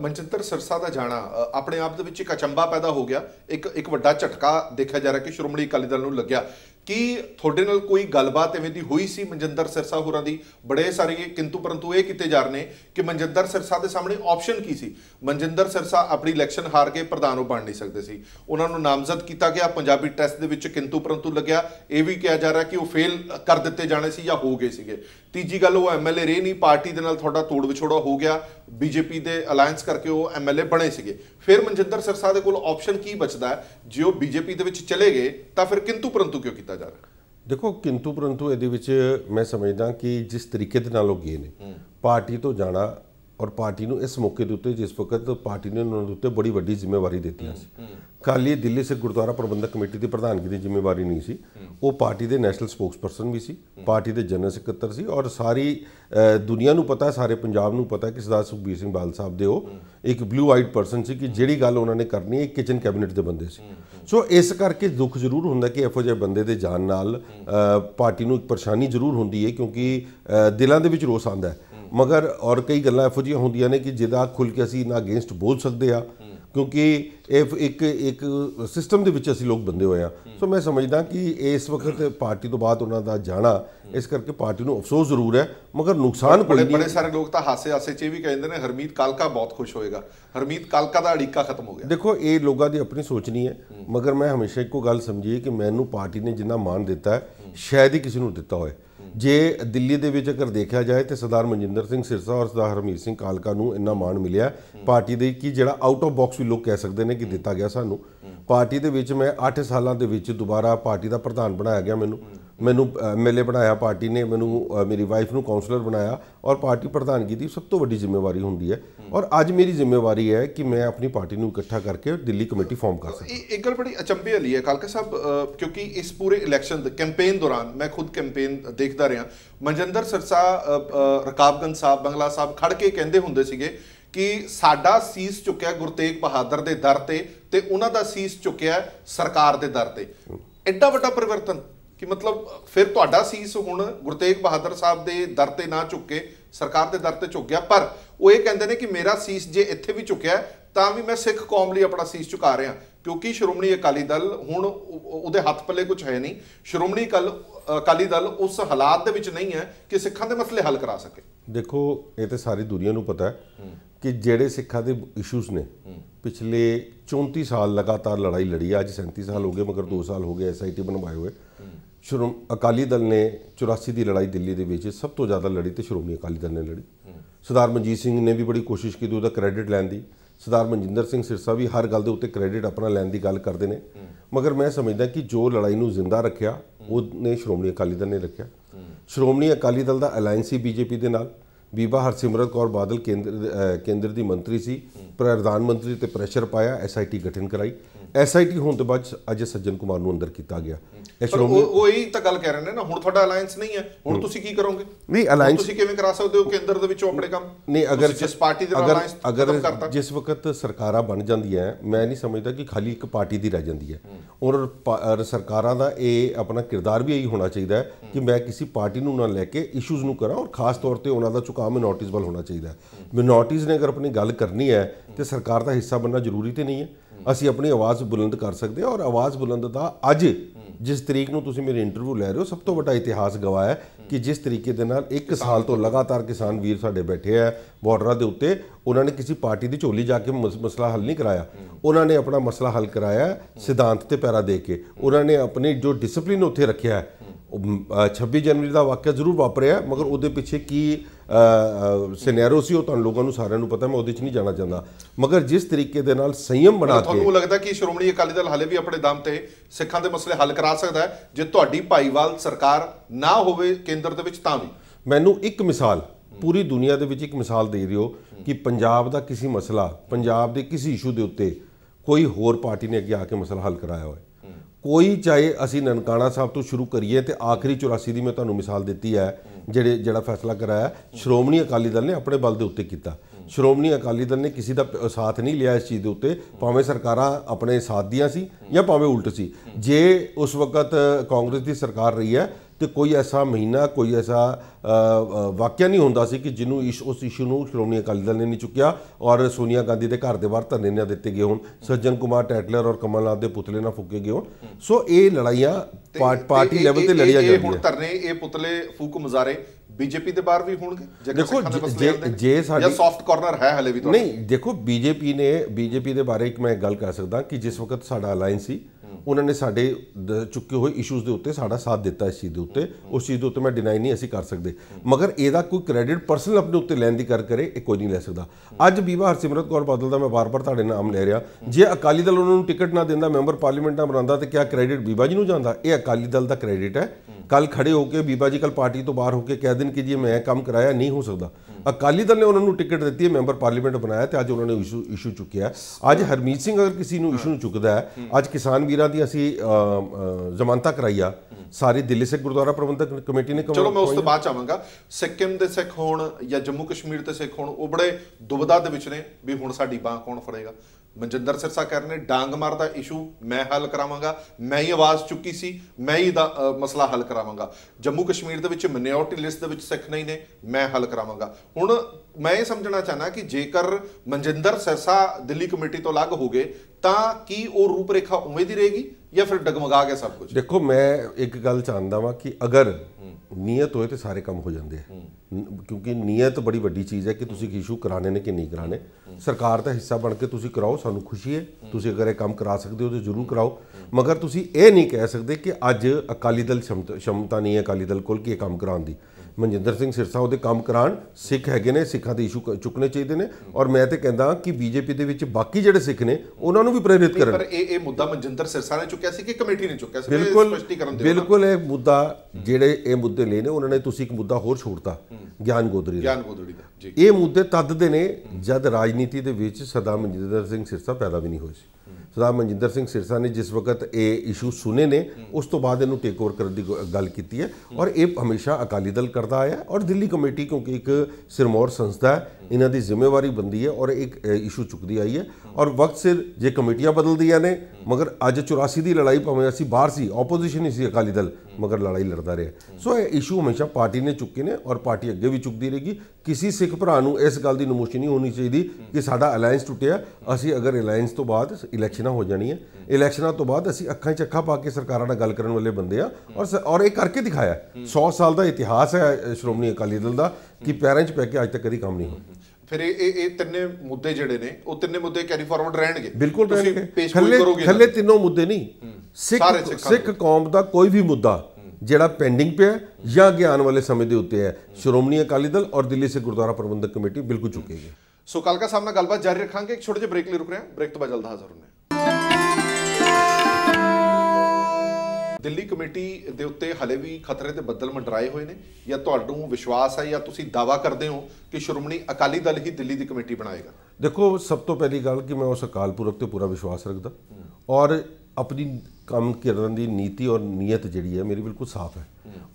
ਮਨਚਿੰਤਰ ਸਰਸਾ ਦਾ ਜਾਣਾ ਆਪਣੇ ਆਪ ਦੇ ਵਿੱਚ ਇੱਕ ਅਚੰਬਾ ਪੈਦਾ ਹੋ ਗਿਆ ਇੱਕ ਇੱਕ ਵੱਡਾ ਝਟਕਾ ਦੇਖਿਆ ਜਾ ਰਿਹਾ ਕਿ ਸ਼੍ਰੋਮਣੀ ਅਕਾਲੀ ਦਲ ਨੂੰ ਲੱਗਿਆ ਕਿ ਤੁਹਾਡੇ ਨਾਲ ਕੋਈ ਗੱਲਬਾਤ ਐਵੇਂ ਦੀ ਹੋਈ ਸੀ ਮਨਜਿੰਦਰ ਸਰਸਾ ਹੋਰਾਂ ਦੀ ਬੜੇ ਸਾਰੇ ਕਿੰਤੂ ਪਰੰਤੂ ਇਹ ਕਿਤੇ ਜਾ ਰਹੇ ਨੇ ਕਿ ਮਨਜਿੰਦਰ ਸਰਸਾ ਦੇ ਸਾਹਮਣੇ ਆਪਸ਼ਨ ਕੀ ਸੀ ਮਨਜਿੰਦਰ ਸਰਸਾ ਆਪਣੀ ਇਲੈਕਸ਼ਨ ਹਾਰ ਕੇ ਪ੍ਰਧਾਨ ਉਹ ਬਣ ਨਹੀਂ ਸਕਦੇ ਸੀ ਉਹਨਾਂ ਨੂੰ ਨਾਮਜ਼ਦ ਕੀਤਾ ਗਿਆ ਪੰਜਾਬੀ ਟੈਸਟ ਦੇ ਵਿੱਚ ਕਿੰਤੂ ਪਰੰਤੂ ਲੱਗਿਆ ਇਹ ਵੀ ਕਿਹਾ ਜਾ ਰਿਹਾ ਕਿ ਉਹ ਫੇਲ ਕਰ ਦਿੱਤੇ ਜਾਣੇ ਸੀ ਜਾਂ ਹੋ ਗਏ ਸੀਗੇ ਤੀਜੀ ਗੱਲ ਉਹ ਐਮਐਲਏ ਰੇ ਨਹੀਂ ਪਾਰਟੀ ਦੇ ਨਾਲ ਤੁਹਾਡਾ ਤੋੜ ਵਿਛੋੜਾ ਹੋ ਗਿਆ ਬੀਜੇਪੀ ਦੇ ਅਲਾਈਅੰਸ ਕਰਕੇ ਉਹ ਐਮਐਲਏ ਬਣੇ ਸੀਗੇ ਫਿਰ ਮਨਜਿੰਦਰ ਸਰਸਾ ਦੇ ਕੋਲ ਆਪਸ਼ਨ ਕੀ ਬਚਦਾ ਜੇ ਉਹ ਬੀਜੇਪੀ ਦੇ ਵਿੱਚ ਚਲੇ ਗਏ ਤਾਂ ਫਿਰ ਕਿੰਤੂ ਪਰੰਤੂ ਕਿਉਂ ਕੀਤਾ ਜਾ ਰਿਹਾ ਦੇਖੋ ਕਿੰਤੂ ਪਰੰਤੂ ਇਹਦੇ ਵਿੱਚ ਮੈਂ ਸਮਝਦਾ ਕਿ ਜਿਸ ਤਰੀਕੇ ਦੇ ਨਾਲ ਉਹ ਗਏ ਨੇ ਪਾਰਟੀ ਤੋਂ ਜਾਣਾ ਔਰ ਪਾਰਟੀ ਨੂੰ ਇਸ ਮੌਕੇ ਦੇ ਉੱਤੇ ਜਿਸ ਵਕਤ ਪਾਰਟੀ ਨੇ ਉਹਨਾਂ ਦੇ ਉੱਤੇ ਬੜੀ ਵੱਡੀ ਜ਼ਿੰਮੇਵਾਰੀ ਦਿੱਤੀ ਸੀ ਕਾਲੀ ਦਿੱਲੀ ਸਿੱਖ ਗੁਰਦੁਆਰਾ ਪ੍ਰਬੰਧਕ ਕਮੇਟੀ ਦੀ ਪ੍ਰਧਾਨਗੀ ਦੀ ਜ਼ਿੰਮੇਵਾਰੀ ਨਹੀਂ ਸੀ ਉਹ ਪਾਰਟੀ ਦੇ ਨੈਸ਼ਨਲ ਸਪੋਕਸਪਰਸਨ ਵੀ ਸੀ ਪਾਰਟੀ ਦੇ ਜਨਰਲ ਸਕੱਤਰ ਸੀ ਔਰ ਸਾਰੀ ਦੁਨੀਆ ਨੂੰ ਪਤਾ ਸਾਰੇ ਪੰਜਾਬ ਨੂੰ ਪਤਾ ਕਿ ਸਰਦਾਰ ਸੁਖਬੀਰ ਸਿੰਘ ਬਾਦਲ ਸਾਹਿਬ ਦੇ ਉਹ ਇੱਕ ਬਲੂ ਆਈਡ ਪਰਸਨ ਸੀ ਕਿ ਜਿਹੜੀ ਗੱਲ ਉਹਨਾਂ ਨੇ ਕਰਨੀ ਹੈ ਕਿਚਨ ਕੈਬਨਿਟ ਦੇ ਬੰਦੇ ਸੀ ਸੋ ਇਸ ਕਰਕੇ ਦੁੱਖ ਜ਼ਰੂਰ ਹੁੰਦਾ ਕਿ ਇਹੋ ਜੇ ਬੰਦੇ ਦੇ ਜਾਣ ਨਾਲ ਪਾਰਟੀ ਨੂੰ ਇੱਕ ਪਰੇਸ਼ਾਨੀ ਜ਼ਰੂਰ ਹੁੰਦੀ ਹੈ ਕਿਉਂਕਿ ਦਿਲਾਂ ਦੇ ਵਿੱਚ ਰੋਸ ਆਂਦਾ ਹੈ ਮਗਰ ਔਰ ਕਈ ਗੱਲਾਂ ਇਹੋ ਜਿਹੀਆਂ ਹੁੰਦੀਆਂ ਨੇ ਕਿ ਜਿਹਦਾ ਖੁੱਲ ਕੇ ਅਸੀਂ ਨਾ ਅਗੇਂਸਟ ਬੋਲ ਸਕਦੇ ਆ ਕਿਉਂਕਿ ਇਹ ਇੱਕ ਇੱਕ ਸਿਸਟਮ ਦੇ ਵਿੱਚ ਅਸੀਂ ਲੋਕ ਬੰਦੇ ਹੋਏ ਆ ਸੋ ਮੈਂ ਸਮਝਦਾ ਕਿ ਇਸ ਵਕਤ ਪਾਰਟੀ ਤੋਂ ਬਾਅਦ ਉਹਨਾਂ ਦਾ ਜਾਣਾ ਇਸ ਕਰਕੇ ਪਾਰਟੀ ਨੂੰ ਅਫਸੋਸ ਜ਼ਰੂਰ ਹੈ ਮਗਰ ਨੁਕਸਾਨ ਕੋਈ ਨਹੀਂ ਬੜੇ ਸਾਰੇ ਲੋਕ ਤਾਂ ਹਾਸੇ ਹਾਸੇ 'ਚ ਇਹ ਵੀ ਕਹਿੰਦੇ ਨੇ ਹਰਮੀਤ ਕਾਲਕਾ ਬਹੁਤ ਖੁਸ਼ ਹੋਏਗਾ ਹਰਮੀਤ ਕਾਲਕਾ ਦਾ ਅੜੀਕਾ ਖਤਮ ਹੋ ਗਿਆ ਦੇਖੋ ਇਹ ਲੋਕਾਂ ਦੀ ਆਪਣੀ ਸੋਚਣੀ ਹੈ ਮਗਰ ਮੈਂ ਹਮੇਸ਼ਾ ਇੱਕੋ ਗੱਲ ਸਮਝੀਏ ਕਿ ਮੈਨੂੰ ਪਾਰਟੀ ਨੇ ਜਿੰਨਾ ਮਾਣ ਦਿੱਤਾ ਹੈ ਸ਼ਾਇਦ ਹੀ ਕਿਸੇ ਨੂੰ ਦਿੱਤਾ ਹੋਵੇ ਜੇ ਦਿੱਲੀ ਦੇ ਵਿੱਚ ਅਗਰ ਦੇਖਿਆ ਜਾਏ ਤੇ ਸਰਦਾਰ ਮਨਜਿੰਦਰ ਸਿੰਘ ਸਿਰਸਾ ਔਰ ਸਰਦਾਰ ਹਰਮੀਤ ਸਿੰਘ ਕਾਲਕਾ ਨੂੰ ਇੰਨਾ ਮਾਣ ਮਿਲਿਆ ਪਾਰਟੀ ਦੇ ਕਿ ਜਿਹੜਾ ਆਊਟ ਆਫ ਬਾਕਸ ਵੀ ਲੋਕ ਕਹਿ ਸਕਦੇ ਨੇ ਕਿ ਦਿੱਤਾ ਗਿਆ ਸਾਨੂੰ ਪਾਰਟੀ ਦੇ ਵਿੱਚ ਮੈਂ 8 ਸਾਲਾਂ ਦੇ ਵਿੱਚ ਦੁਬਾਰਾ ਪਾਰਟੀ ਦਾ ਪ੍ਰਧਾਨ ਬਣਾਇਆ ਗਿਆ ਮੈਨੂੰ ਮੈਨੂੰ ਐਮਐਲਏ ਬਣਾਇਆ ਪਾਰਟੀ ਨੇ ਮੈਨੂੰ ਮੇਰੀ ਵਾਈਫ ਨੂੰ ਕਾਉਂਸਲਰ ਬਣਾਇਆ ਔਰ ਪਾਰਟੀ ਪ੍ਰਧਾਨ ਕੀਤੀ ਸਭ ਤੋਂ ਵੱਡੀ ਜ਼ਿੰਮੇਵਾਰੀ ਹੁੰਦੀ ਹੈ ਔਰ ਅੱਜ ਮੇਰੀ ਜ਼ਿੰਮੇਵਾਰੀ ਹੈ ਕਿ ਮੈਂ ਆਪਣੀ ਪਾਰਟੀ ਨੂੰ ਇਕੱਠਾ ਕਰਕੇ ਦਿੱਲੀ ਕਮੇਟੀ ਫਾਰਮ ਕਰ ਸਕਾਂ ਇਹ ਇੱਕ ਗੱਲ ਬੜੀ ਅਚੰਭੇ ਵਾਲੀ ਹੈ ਕਾਲਕਾ ਸਾਹਿਬ ਕਿਉਂਕਿ ਇਸ ਪੂਰੇ ਇਲੈਕਸ਼ਨ ਦੇ ਕੈਂਪੇਨ ਦੌਰਾਨ ਮੈਂ ਖੁਦ ਕੈਂਪੇਨ ਦੇਖਦਾ ਰਿਹਾ ਮਨਜਿੰਦਰ ਸਰਸਾ ਰਕਾਬਗੰਜ ਸਾਹਿਬ ਬੰਗਲਾ ਸਾਹਿਬ ਖੜ ਕੇ ਕਹਿੰਦੇ ਹੁੰਦੇ ਸੀਗੇ ਕਿ ਸਾਡਾ ਸੀਸ ਝੁਕਿਆ ਗੁਰਤੇਗ ਬਹਾਦਰ ਦੇ ਦਰ ਤੇ ਤੇ ਉਹਨਾਂ ਦਾ ਸੀਸ ਝੁਕਿਆ ਸਰਕਾਰ ਦੇ ਦਰ ਤੇ ਐਡਾ ਵੱਡਾ ਪਰਿਵਰਤਨ ਕਿ ਮਤਲਬ ਫਿਰ ਤੁਹਾਡਾ ਸੀਸ ਹੁਣ ਗੁਰਤੇਗ ਬਹਾਦਰ ਸਾਹਿਬ ਦੇ ਦਰ ਤੇ ਨਾ ਝੁੱਕ ਕੇ ਸਰਕਾਰ ਦੇ ਦਰ ਤੇ ਝੁੱਕ ਗਿਆ ਪਰ ਉਹ ਇਹ ਕਹਿੰਦੇ ਨੇ ਕਿ ਮੇਰਾ ਸੀਸ ਜੇ ਇੱਥੇ ਵੀ ਝੁਕਿਆ ਤਾਂ ਵੀ ਮੈਂ ਸਿੱਖ ਕੌਮ ਲਈ ਆਪਣਾ ਸੀਸ ਝੁਕਾ ਰਿਹਾ ਕਿਉਂਕਿ ਸ਼੍ਰੋਮਣੀ ਅਕਾਲੀ ਦਲ ਹੁਣ ਉਹਦੇ ਹੱਥ ਪੱਲੇ ਕੁਝ ਹੈ ਨਹੀਂ ਸ਼੍ਰੋਮਣੀ ਅਕਾਲੀ ਦਲ ਉਸ ਹਾਲਾਤ ਦੇ ਵਿੱਚ ਨਹੀਂ ਹੈ ਕਿ ਸਿੱਖਾਂ ਦੇ ਮਸਲੇ ਹੱਲ ਕਰਾ ਸਕੇ ਦੇਖੋ ਇਹ ਤੇ ਸਾਰੀ ਦੁਨੀਆ ਨੂੰ ਪਤਾ ਹੈ ਕਿ ਜਿਹੜੇ ਸਿੱਖਾਂ ਦੇ ਇਸ਼ੂਸ ਨੇ ਪਿਛਲੇ 34 ਸਾਲ ਲਗਾਤਾਰ ਲੜਾਈ ਲੜੀ ਅੱਜ 37 ਸਾਲ ਹੋ ਗਏ ਮਗਰ 2 ਸਾਲ ਹੋ ਗਏ ਐਸਆਈਟੀ ਬਣਵਾਏ ਹੋਏ ਸ਼੍ਰੋਮ ਅਕਾਲੀ ਦਲ ਨੇ 84 ਦੀ ਲੜਾਈ ਦਿੱਲੀ ਦੇ ਵਿੱਚ ਸਭ ਤੋਂ ਜ਼ਿਆਦਾ ਲੜੀ ਤੇ ਸ਼੍ਰੋਮਣੀ ਅਕਾਲੀ ਦਲ ਨੇ ਲੜੀ ਸਰਦਾਰ ਮਨਜੀਤ ਸਿੰਘ ਨੇ ਵੀ ਬੜੀ ਕੋਸ਼ਿਸ਼ ਕੀਤੀ ਉਹਦਾ ਕ੍ਰੈਡਿਟ ਲੈਣ ਦੀ ਸਰਦਾਰ ਮਨਜਿੰਦਰ ਸਿੰਘ ਸਿਰਸਾ ਵੀ ਹਰ ਗੱਲ ਦੇ ਉੱਤੇ ਕ੍ਰੈਡਿਟ ਆਪਣਾ ਲੈਣ ਦੀ ਗੱਲ ਕਰਦੇ ਨੇ ਮਗਰ ਮੈਂ ਸਮਝਦਾ ਕਿ ਜੋ ਲੜਾਈ ਨੂੰ ਜ਼ਿੰਦਾ ਰੱਖਿਆ ਉਹਨੇ ਸ਼੍ਰੋਮਣੀ ਅਕਾਲੀ ਦਲ ਨੇ ਰੱਖਿਆ ਸ਼੍ਰੋਮਣੀ ਅਕਾਲੀ ਦਲ ਦਾ ਅਲਾਈਅੰਸ ਹੀ ਬੀਜੇਪੀ ਦੇ ਨਾਲ ਬੀਬਾ ਹਰਸਿਮਰਤ ਕੌਰ ਬਾਦਲ ਕੇਂਦਰ ਕੇਂਦਰ ਦੀ ਮੰਤਰੀ ਸੀ ਪ੍ਰਧਾਨ ਮੰਤਰੀ ਤੇ ਪ੍ਰੈਸ਼ਰ ਪਾਇਆ ਐਸਆਈਟੀ ਗਠਨ ਕਰਾਈ ਐਸਆਈਟੀ ਹੋਣ ਤੋਂ ਬਾਅਦ ਅਜੇ ਸੱਜਣ ਕੁਮਾਰ ਨੂੰ ਅੰਦਰ ਕੀਤਾ ਗਿਆ ਪਰ ਉਹ ਉਹ ਇਹੀ ਤਾਂ ਗੱਲ ਕਹਿ ਰਹੇ ਨੇ ਨਾ ਹੁਣ ਤੁਹਾਡਾ ਅਲਾਈਅੰਸ ਨਹੀਂ ਹੈ ਹੁਣ hmm. ਤੁਸੀਂ ਕੀ ਕਰੋਗੇ ਨਹੀਂ ਅਲਾਈਅੰਸ ਤੁਸੀਂ ਕਿਵੇਂ ਕਰਾ ਸਕਦੇ ਹੋ ਕੇਂਦਰ ਦੇ ਵਿੱਚੋਂ ਆਪਣੇ ਕੰਮ ਨਹੀਂ ਅਗਰ ਜਿਸ ਪਾਰਟੀ ਦੇ ਨਾਲ ਅਲਾਈਅੰਸ ਅਗਰ ਜਿਸ ਵਕਤ ਸਰਕਾਰਾਂ ਬਣ ਜਾਂਦੀਆਂ ਮੈਂ ਨਹੀਂ ਸਮਝਦਾ ਕਿ ਖਾਲੀ ਇੱਕ ਪਾਰਟੀ ਦੀ ਰਹਿ ਜਾਂਦੀ ਹੈ hmm. ਔਰ ਸਰਕਾਰਾਂ ਦਾ ਇਹ ਆਪਣਾ ਕਿਰਦਾਰ ਵੀ ਇਹੀ ਹੋਣਾ ਚਾਹੀਦਾ ਹੈ ਕਿ hmm. ਮੈਂ ਕਿਸੇ ਪਾਰਟੀ ਨੂੰ ਨਾ ਲੈ ਕੇ ਇਸ਼ੂਜ਼ ਨੂੰ ਕਰਾਂ ਔਰ ਖਾਸ ਤੌਰ ਤੇ ਉਹਨਾਂ ਦਾ ਚੁਕਾਅ ਮਿਨੋਰਟੀਜ਼ ਵੱਲ ਹੋਣਾ ਚਾਹੀਦਾ ਹੈ ਮਿਨੋਰਟੀਜ਼ ਨੇ ਅਗਰ ਆਪਣੀ ਗੱਲ ਕਰਨੀ ਹੈ ਤੇ ਸਰਕਾਰ ਦਾ ਹਿੱਸਾ ਬੰਨਾ ਜ਼ਰੂਰੀ ਤੇ ਨਹੀਂ ਹੈ ਅਸੀਂ ਆਪਣੀ ਆਵਾਜ਼ ਬੁਲੰਦ ਕਰ ਸਕਦੇ ਹਾਂ ਔਰ ਆਵਾਜ਼ ਬੁਲੰਦ ਦਾ ਅੱਜ ਜਿਸ ਤਰੀਕ ਨੂੰ ਤੁਸੀਂ ਮੇਰੇ ਇੰਟਰਵਿਊ ਲੈ ਰਹੇ ਹੋ ਸਭ ਤੋਂ ਵੱਡਾ ਇਤਿਹਾਸ ਗਵਾਇਆ ਕਿ ਜਿਸ ਤਰੀਕੇ ਦੇ ਨਾਲ 1 ਸਾਲ ਤੋਂ ਲਗਾਤਾਰ ਕਿਸਾਨ ਵੀਰ ਸਾਡੇ ਬੈਠੇ ਆ ਬਾਰਡਰਾਂ ਦੇ ਉੱਤੇ ਉਹਨਾਂ ਨੇ ਕਿਸੇ ਪਾਰਟੀ ਦੀ ਝੋਲੀ ਜਾ ਕੇ ਮਸਲਾ ਹੱਲ ਨਹੀਂ ਕਰਾਇਆ ਉਹਨਾਂ ਨੇ ਆਪਣਾ ਮਸਲਾ ਹੱਲ ਕਰਾਇਆ ਸਿਧਾਂਤ ਤੇ ਪੈਰਾ ਦੇ ਕੇ ਉਹਨਾਂ ਨੇ ਆਪਣੀ ਜੋ ਡਿਸਪਲਿਨ ਉੱਥੇ ਰੱਖਿਆ 26 ਜਨਵਰੀ ਦਾ ਵਾਕਿਆ ਜ਼ਰੂਰ ਵਾਪਰਿਆ ਮਗਰ ਉਹਦੇ ਪਿੱਛੇ ਕੀ ਸਿਨੈਰੋ ਸੀ ਉਹ ਤੁਹਾਨੂੰ ਲੋਕਾਂ ਨੂੰ ਸਾਰਿਆਂ ਨੂੰ ਪਤਾ ਮੈਂ ਉਹਦੇ 'ਚ ਨਹੀਂ ਜਾਣਾ ਚਾਹੁੰਦਾ ਮਗਰ ਜਿਸ ਤਰੀਕੇ ਦੇ ਨਾਲ ਸੰਯਮ ਬਣਾ ਕੇ ਤੁਹਾਨੂੰ ਲੱਗਦਾ ਕਿ ਸ਼੍ਰੋਮਣੀ ਅਕਾਲੀ ਦਲ ਹਲੇ ਵੀ ਆਪਣੇ ਦਮ ਤੇ ਸਿੱਖਾਂ ਦੇ ਮਸਲੇ ਹੱਲ ਕਰਾ ਸਕਦਾ ਹੈ ਜੇ ਤੁਹਾਡੀ ਭਾਈਵਾਲ ਸਰਕਾਰ ਨਾ ਹੋਵੇ ਕੇਂਦਰ ਦੇ ਵਿੱਚ ਤਾਂ ਵੀ ਮੈਨੂੰ ਇੱਕ ਮਿਸਾਲ ਪੂਰੀ ਦੁਨੀਆ ਦੇ ਵਿੱਚ ਇੱਕ ਮਿਸਾਲ ਦੇ ਦਿਓ ਕਿ ਪੰਜਾਬ ਦਾ ਕਿਸੇ ਮਸਲਾ ਪੰਜਾਬ ਦੇ ਕਿਸੇ ਇਸ਼ੂ ਦੇ ਉੱਤੇ ਕੋਈ ਹੋਰ ਪਾਰਟੀ ਨੇ ਅੱਗੇ ਆ ਕੇ ਮਸਲਾ ਹੱਲ ਕਰਾਇਆ ਹੋਵੇ ਕੋਈ ਚਾਹੇ ਅਸੀਂ ਨਨਕਾਣਾ ਸਾਹਿਬ ਤੋਂ ਸ਼ੁਰੂ ਕਰੀਏ ਤੇ ਆਖਰੀ 84 ਦੀ ਮੈਂ ਤੁਹਾਨੂੰ ਮਿਸਾਲ ਦਿੱਤੀ ਹੈ ਜਿਹੜੇ ਜਿਹੜਾ ਫੈਸਲਾ ਕਰਾਇਆ ਸ਼੍ਰੋਮਣੀ ਅਕਾਲੀ ਦਲ ਨੇ ਆਪਣੇ ਬਲ ਦੇ ਉੱਤੇ ਕੀਤਾ ਸ਼੍ਰੋਮਣੀ ਅਕਾਲੀ ਦਲ ਨੇ ਕਿਸੇ ਦਾ ਸਾਥ ਨਹੀਂ ਲਿਆ ਇਸ ਚੀਜ਼ ਦੇ ਉੱਤੇ ਭਾਵੇਂ ਸਰਕਾਰਾਂ ਆਪਣੇ ਸਾਥ ਦੀਆਂ ਸੀ ਜਾਂ ਭਾਵੇਂ ਉਲਟ ਸੀ ਜੇ ਉਸ ਵਕਤ ਕਾਂਗਰਸ ਦੀ ਸਰਕਾਰ ਰਹੀ ਹੈ ਤੇ ਕੋਈ ਐਸਾ ਮਹੀਨਾ ਕੋਈ ਐਸਾ ਵਾਕਿਆ ਨਹੀਂ ਹੁੰਦਾ ਸੀ ਕਿ ਜਿਹਨੂੰ ਇਸ ਉਸ ਇਸ਼ੂ ਨੂੰ ਸ਼੍ਰੋਮਣੀ ਅਕਾਲੀ ਦਲ ਨੇ ਨਹੀਂ ਚੁੱਕਿਆ ਔਰ ਸੋਨੀਆ ਗਾਂਧੀ ਦੇ ਘਰ ਦੇ ਬਾਹਰ ਧਰਨੇ ਨਾ ਦਿੱਤੇ ਗਏ ਹੋਣ ਸੱਜਣ ਕੁਮਾਰ ਟੈਟਲਰ ਔਰ ਕਮਲਨਾਥ ਦੇ ਪੁਤਲੇ ਨਾ ਫੂਕੇ ਗਏ ਹੋਣ ਸੋ ਇਹ ਲੜਾਈਆਂ ਪਾਰਟੀ ਲੈਵਲ ਤੇ ਲੜੀਆਂ ਜਾਂਦੀਆਂ ਇਹ ਹੁਣ ਧਰਨੇ ਇਹ ਪੁਤਲੇ ਫੂਕ ਮਜ਼ਾਰੇ ਬੀਜੇਪੀ ਦੇ ਬਾਹਰ ਵੀ ਹੋਣਗੇ ਦੇਖੋ ਜੇ ਸਾਡੀ ਸੌਫਟ ਕਾਰਨਰ ਹੈ ਹਲੇ ਵੀ ਨਹੀਂ ਦੇਖੋ ਬੀਜੇਪੀ ਨੇ ਬੀਜੇਪੀ ਦੇ ਬਾਰੇ ਇੱਕ ਮੈਂ ਗੱਲ ਕਰ ਸਕਦਾ ਕਿ ਜਿਸ ਵਕਤ ਸਾਡਾ ਅਲਾਈਅੰਸ ਸੀ ਉਹਨਾਂ ਨੇ ਸਾਡੇ ਚੁੱਕੇ ਹੋਏ ਇਸ਼ੂਜ਼ ਦੇ ਉੱਤੇ ਸਾਡਾ ਸਾਥ ਦਿੱਤਾ ਇਸ ਚੀਜ਼ ਦੇ ਉੱਤੇ ਉਸ ਚੀਜ਼ ਦੇ ਉੱਤੇ ਮੈਂ ਡਿਨਾਈ ਨਹੀਂ ਅਸੀਂ ਕਰ ਸਕਦੇ ਮਗਰ ਇਹਦਾ ਕੋਈ ਕ੍ਰੈਡਿਟ ਪਰਸਨਲ ਆਪਣੇ ਉੱਤੇ ਲੈਣ ਦੀ ਕਰ ਕਰੇ ਇਹ ਕੋਈ ਨਹੀਂ ਲੈ ਸਕਦਾ ਅੱਜ ਬੀਬਾ ਹਰਸਿਮਰਤ ਕੌਰ ਬਾਦਲ ਦਾ ਮੈਂ ਵਾਰ-ਵਾਰ ਤੁਹਾਡੇ ਨਾਮ ਲੈ ਰਿਹਾ ਜੇ ਅਕਾਲੀ ਦਲ ਉਹਨਾਂ ਨੂੰ ਟਿਕਟ ਨਾ ਦਿੰਦਾ ਮੈਂਬਰ ਪਾਰਲੀਮੈਂਟ ਨਾ ਬਣਾਉਂਦਾ ਤੇ ਕਿਆ ਕ੍ਰੈਡਿਟ ਬੀਬਾ ਜੀ ਨੂੰ ਜਾਂਦਾ ਇਹ ਅਕਾਲੀ ਦਲ ਦਾ ਕ੍ਰੈਡਿਟ ਹੈ ਕੱਲ ਖੜੇ ਹੋ ਕੇ ਬੀਬਾ ਜੀ ਕੱਲ ਪਾਰਟੀ ਤੋਂ ਬਾਹਰ ਹੋ ਕੇ ਕਹਿ ਦਿਨ ਕਿ ਜੀ ਮੈਂ ਕੰਮ ਕਰਾਇਆ ਨਹੀਂ ਹੋ ਸਕਦਾ ਅਕਾਲੀ ਦਲ ਨੇ ਉਹਨਾਂ ਨੂੰ ਟਿਕਟ ਦਿੱਤੀ ਹੈ ਮੈਂਬਰ ਪਾਰਲੀਮੈਂਟ ਬਣਾਇਆ ਤੇ ਅੱਜ ਉਹਨਾਂ ਨੇ ਇਸ਼ੂ ਇਸ਼ੂ ਚੁੱਕਿਆ ਅੱਜ ਹਰਮੀਤ ਸਿੰਘ ਅਗਰ ਕਿਸੇ ਨੂੰ ਇਸ਼ੂ ਚੁੱਕਦਾ ਹੈ ਅੱਜ ਕਿਸਾਨ ਵੀਰਾਂ ਦੀ ਅਸੀਂ ਜ਼ਮਾਨਤਾ ਕਰਾਈਆ ਸਾਰੀ ਦਿੱਲੀ ਸਿੱਖ ਗੁਰਦੁਆਰਾ ਪ੍ਰਬੰਧਕ ਕਮੇਟੀ ਨੇ ਚਲੋ ਮੈਂ ਉਸ ਤੋਂ ਬਾਅਦ ਚਾਹਾਂਗਾ ਸਿੱਕਮ ਦੇ ਸਿੱਖ ਹੋਣ ਜਾਂ ਜੰਮੂ ਕਸ਼ਮੀਰ ਦੇ ਸਿੱਖ ਹੋਣ ਉਹ ਬੜੇ ਦੁਬਦਾ ਦੇ ਵਿੱਚ ਨੇ ਵੀ ਹੁਣ ਸਾਡੀ ਬਾਹ ਕੌਣ ਫੜੇਗਾ ਮਨਜਿੰਦਰ ਸਿਰਸਾ ਕਰ ਨੇ ਡਾਂਗ ਮਾਰਦਾ ਇਸ਼ੂ ਮੈਂ ਹੱਲ ਕਰਾਵਾਂਗਾ ਮੈਂ ਹੀ ਆਵਾਜ਼ ਚੁੱਕੀ ਸੀ ਮੈਂ ਹੀ ਦਾ ਮਸਲਾ ਹੱਲ ਕਰਾਵਾਂਗਾ ਜੰਮੂ ਕਸ਼ਮੀਰ ਦੇ ਵਿੱਚ ਮਿਨੋਰਟੀ ਲਿਸਟ ਦੇ ਵਿੱਚ ਸਿੱਖ ਨਹੀਂ ਨੇ ਮੈਂ ਹੱਲ ਕਰਾਵਾਂਗਾ ਹੁਣ ਮੈਂ ਇਹ ਸਮਝਣਾ ਚਾਹਨਾ ਕਿ ਜੇਕਰ ਮਨਜਿੰਦਰ ਸਿਰਸਾ ਦਿੱਲੀ ਕਮੇਟੀ ਤੋਂ ਅਲੱਗ ਹੋ ਗਏ ਤਾਂ ਕੀ ਉਹ ਰੂਪ ਰੇਖਾ ਉਵੇਂ ਦੀ ਰਹੇਗੀ ਜਾਂ ਫਿਰ ਡਗਮਗਾ ਕੇ ਸਭ ਕੁਝ ਦੇਖੋ ਮੈਂ ਇੱਕ ਗੱਲ ਚਾਹੁੰਦਾ ਵਾਂ ਕਿ ਅਗਰ ਨੀਅਤ ਹੋਏ ਤੇ ਸਾਰੇ ਕੰਮ ਹੋ ਜਾਂਦੇ ਆ ਕਿਉਂਕਿ ਨੀਅਤ ਬੜੀ ਵੱਡੀ ਚੀਜ਼ ਹੈ ਕਿ ਤੁਸੀਂ ਇਸ਼ੂ ਕਰਾਣੇ ਨੇ ਕਿ ਨਹੀਂ ਕਰਾਣੇ ਸਰਕਾਰ ਦਾ ਹਿੱਸਾ ਬਣ ਕੇ ਤੁਸੀਂ ਕਰਾਓ ਸਾਨੂੰ ਖੁਸ਼ੀ ਹੈ ਤੁਸੀਂ ਅਗਰ ਇਹ ਕੰਮ ਕਰਾ ਸਕਦੇ ਹੋ ਤੇ ਜ਼ਰੂਰ ਕਰਾਓ ਮਗਰ ਤੁਸੀਂ ਇਹ ਨਹੀਂ ਕਹਿ ਸਕਦੇ ਕਿ ਅੱਜ ਅਕਾਲੀ ਦਲ ਸ਼ਮਤਾ ਨਹੀਂ ਹੈ ਅਕਾਲੀ ਦਲ ਕੋਲ ਕੀ ਕੰਮ ਕਰਾਉਣ ਦੀ ਮਨਜਿੰਦਰ ਸਿੰਘ ਸਿਰਸਾ ਉਹਦੇ ਕੰਮ ਕਰਾਣ ਸਿੱਖ ਹੈਗੇ ਨੇ ਸਿੱਖਾਂ ਦੇ ਇਸ਼ੂ ਚੁੱਕਣੇ ਚਾਹੀਦੇ ਨੇ ਔਰ ਮੈਂ ਤੇ ਕਹਿੰਦਾ ਕਿ ਬੀਜੇਪੀ ਦੇ ਵਿੱਚ ਬਾਕੀ ਜਿਹੜੇ ਸਿੱਖ ਨੇ ਉਹਨਾਂ ਨੂੰ ਵੀ ਪ੍ਰੇਰਿਤ ਕਰਨ ਪਰ ਇਹ ਇਹ ਮੁੱਦਾ ਮਨਜਿੰਦਰ ਸਿਰਸਾ ਨੇ ਚੁੱਕਿਆ ਸੀ ਕਿ ਕਮੇਟੀ ਨੇ ਚੁੱਕਿਆ ਸੀ ਬਿਲਕੁਲ ਬਿਲਕੁਲ ਇਹ ਮੁੱਦਾ ਜਿਹੜੇ ਇਹ ਮੁੱਦੇ ਲੈ ਨੇ ਉਹਨਾਂ ਨੇ ਤੁਸੀਂ ਇੱਕ ਮੁੱਦਾ ਹੋਰ ਛੋੜਤਾ ਗਿਆਨ ਗੋਦਰੀ ਦਾ ਗਿਆਨ ਗੋਦਰੀ ਦਾ ਜੀ ਇਹ ਮੁੱਦੇ ਤਦ ਦੇ ਨੇ ਜਦ ਰਾਜਨੀਤੀ ਦੇ ਵਿੱਚ ਸਦਾ ਮਨਜਿੰਦਰ ਸਿੰਘ ਸਿਰਸਾ ਪੈਦਾ ਵੀ ਨਹੀਂ ਹੋਏ ਸੀ ਸਰਦਾਰ ਮਨਜਿੰਦਰ ਸਿੰਘ ਸਿਰਸਾ ਨੇ ਜਿਸ ਵਕਤ ਇਹ ਇਸ਼ੂ ਸੁਨੇ ਨੇ ਉਸ ਤੋਂ ਬਾਅਦ ਇਹਨੂੰ ਟੇਕ ਓਵਰ ਕਰਨ ਦੀ ਗੱਲ ਕੀਤੀ ਹੈ ਔਰ ਇਹ ਹਮੇਸ਼ਾ ਅਕਾਲੀ ਦਲ ਕਰਦਾ ਆਇਆ ਔਰ ਦਿੱਲੀ ਕਮੇਟੀ ਕਿਉਂਕਿ ਇੱਕ ਸਿਰਮੌਰ ਸੰਸਥਾ ਹੈ ਇਹਨਾਂ ਦੀ ਜ਼ਿੰਮੇਵਾਰੀ ਬੰਦੀ ਹੈ ਔਰ ਇੱਕ ਇਸ਼ੂ ਚੁੱਕਦੀ ਆਈ ਹੈ ਔਰ ਵਕਤ ਸਿਰ ਜੇ ਕਮੇਟੀਆਂ ਬਦਲਦੀਆਂ ਨੇ ਮਗਰ ਅੱਜ 84 ਦੀ ਲੜਾਈ ਭਾਵੇਂ ਅਸੀਂ ਬਾਹਰ ਸੀ ਆਪੋਜੀਸ਼ਨ ਹੀ ਸੀ ਅਕਾਲੀ ਦਲ ਮਗਰ ਲੜਾਈ ਲੜਦਾ ਰਿਹਾ ਸੋ ਇਹ ਇਸ਼ੂ ਹਮੇਸ਼ਾ ਪਾਰਟੀ ਨੇ ਚੁੱਕੇ ਨੇ ਔਰ ਪਾਰਟੀ ਅੱਗੇ ਵੀ ਚੁੱਕਦੀ ਰਹੇਗੀ ਕਿਸੇ ਸਿੱਖ ਭਰਾ ਨੂੰ ਇਸ ਗੱਲ ਦੀ ਨਮੋਸ਼ੀ ਨਹੀਂ ਹੋਣੀ ਚਾਹੀਦੀ ਕਿ ਸਾਡਾ ਅਲਾਈਅੰਸ ਟੁੱਟਿਆ ਅਸੀਂ ਅਗਰ ਅਲਾਈਅੰਸ ਤੋਂ ਬਾਅਦ ਇਲੈਕਸ਼ਨਾਂ ਹੋ ਜਾਣੀਆਂ ਇਲੈਕਸ਼ਨਾਂ ਤੋਂ ਬਾਅਦ ਅਸੀਂ ਅੱਖਾਂ 'ਚ ਅੱਖਾਂ ਪਾ ਕੇ ਸਰਕਾਰਾਂ ਨਾਲ ਗੱਲ ਕਰਨ ਵਾਲੇ ਬੰਦੇ ਆ ਔਰ ਔਰ ਇਹ ਕਰਕੇ ਦਿਖਾਇਆ 100 ਸਾਲ ਦਾ ਇਤਿਹਾਸ ਹੈ ਸ਼੍ਰੋਮਣੀ ਅਕਾਲੀ ਦਲ ਦਾ ਕਿ ਪੈਰਾਂ 'ਚ ਪੈ ਕੇ ਅੱਜ ਤੱਕ ਕਦੀ ਕੰਮ ਨਹੀਂ ਹੋਇਆ ਫਿਰ ਇਹ ਇਹ ਤਿੰਨੇ ਮੁੱਦੇ ਜਿਹੜੇ ਨੇ ਉਹ ਤਿੰਨੇ ਮੁੱਦੇ ਕੈਰੀ ਫਾਰਵਰਡ ਰਹਿਣਗੇ ਬਿਲਕੁਲ ਥੱਲੇ ਥੱਲੇ ਤਿੰਨੋਂ ਮੁੱਦੇ ਨਹੀਂ ਸਿੱਖ ਸਿੱਖ ਕੌਮ ਦਾ ਕੋਈ ਵੀ ਮੁੱਦਾ ਜਿਹੜਾ ਪੈਂਡਿੰਗ ਪਿਆ ਜਾਂ ਗਿਆਨ ਆਉਣ ਵਾਲੇ ਸਮੇਂ ਦੇ ਉੱਤੇ ਹੈ ਸ਼੍ਰੋਮਣੀ ਅਕਾਲੀ ਦਲ ਔਰ ਦਿੱਲੀ ਸੇ ਗੁਰਦੁਆਰਾ ਪ੍ਰਬੰਧਕ ਕਮੇਟੀ ਬਿਲਕੁਲ ਚੁੱਕੇਗੀ ਸੋ ਕੱਲ ਦਾ ਸਾਹਮਣਾ ਗੱਲਬਾਤ ਜਾਰੀ ਰੱਖਾਂਗੇ ਇੱਕ ਛੋਟੇ ਜਿਹੇ ਬ੍ਰੇਕ ਲਈ ਰੁਕ ਰਹੇ ਹਾਂ ਬ੍ਰੇਕ ਤੋਂ ਬਾਅਦ ਜਲਦ ਹਾਜ਼ਰ ਹੁੰਨੇ ਦਿੱਲੀ ਕਮੇਟੀ ਦੇ ਉੱਤੇ ਹਲੇ ਵੀ ਖਤਰੇ ਦੇ ਬੱਦਲ ਮੰਡਰਾਏ ਹੋਏ ਨੇ ਜਾਂ ਤੁਹਾਨੂੰ ਵਿਸ਼ਵਾਸ ਹੈ ਜਾਂ ਤੁਸੀਂ ਦਾਵਾ ਕਰਦੇ ਹੋ ਕਿ ਸ਼੍ਰੋਮਣੀ ਅਕਾਲੀ ਦਲ ਹੀ ਦਿੱਲੀ ਦੀ ਕਮੇਟੀ ਬਣਾਏਗਾ ਦੇਖੋ ਸਭ ਤੋਂ ਪਹਿਲੀ ਗੱਲ ਕਿ ਮੈਂ ਉਸ ਅਕਾਲਪੁਰਖ ਤੇ ਪੂਰਾ ਵਿਸ਼ਵਾਸ ਰੱਖਦਾ ਔਰ ਆਪਣੀ ਕੰਮ ਕਰਨ ਦੀ ਨੀਤੀ ਔਰ ਨੀਅਤ ਜਿਹੜੀ ਹੈ ਮੇਰੀ ਬਿਲਕੁਲ ਸਾਫ਼ ਹੈ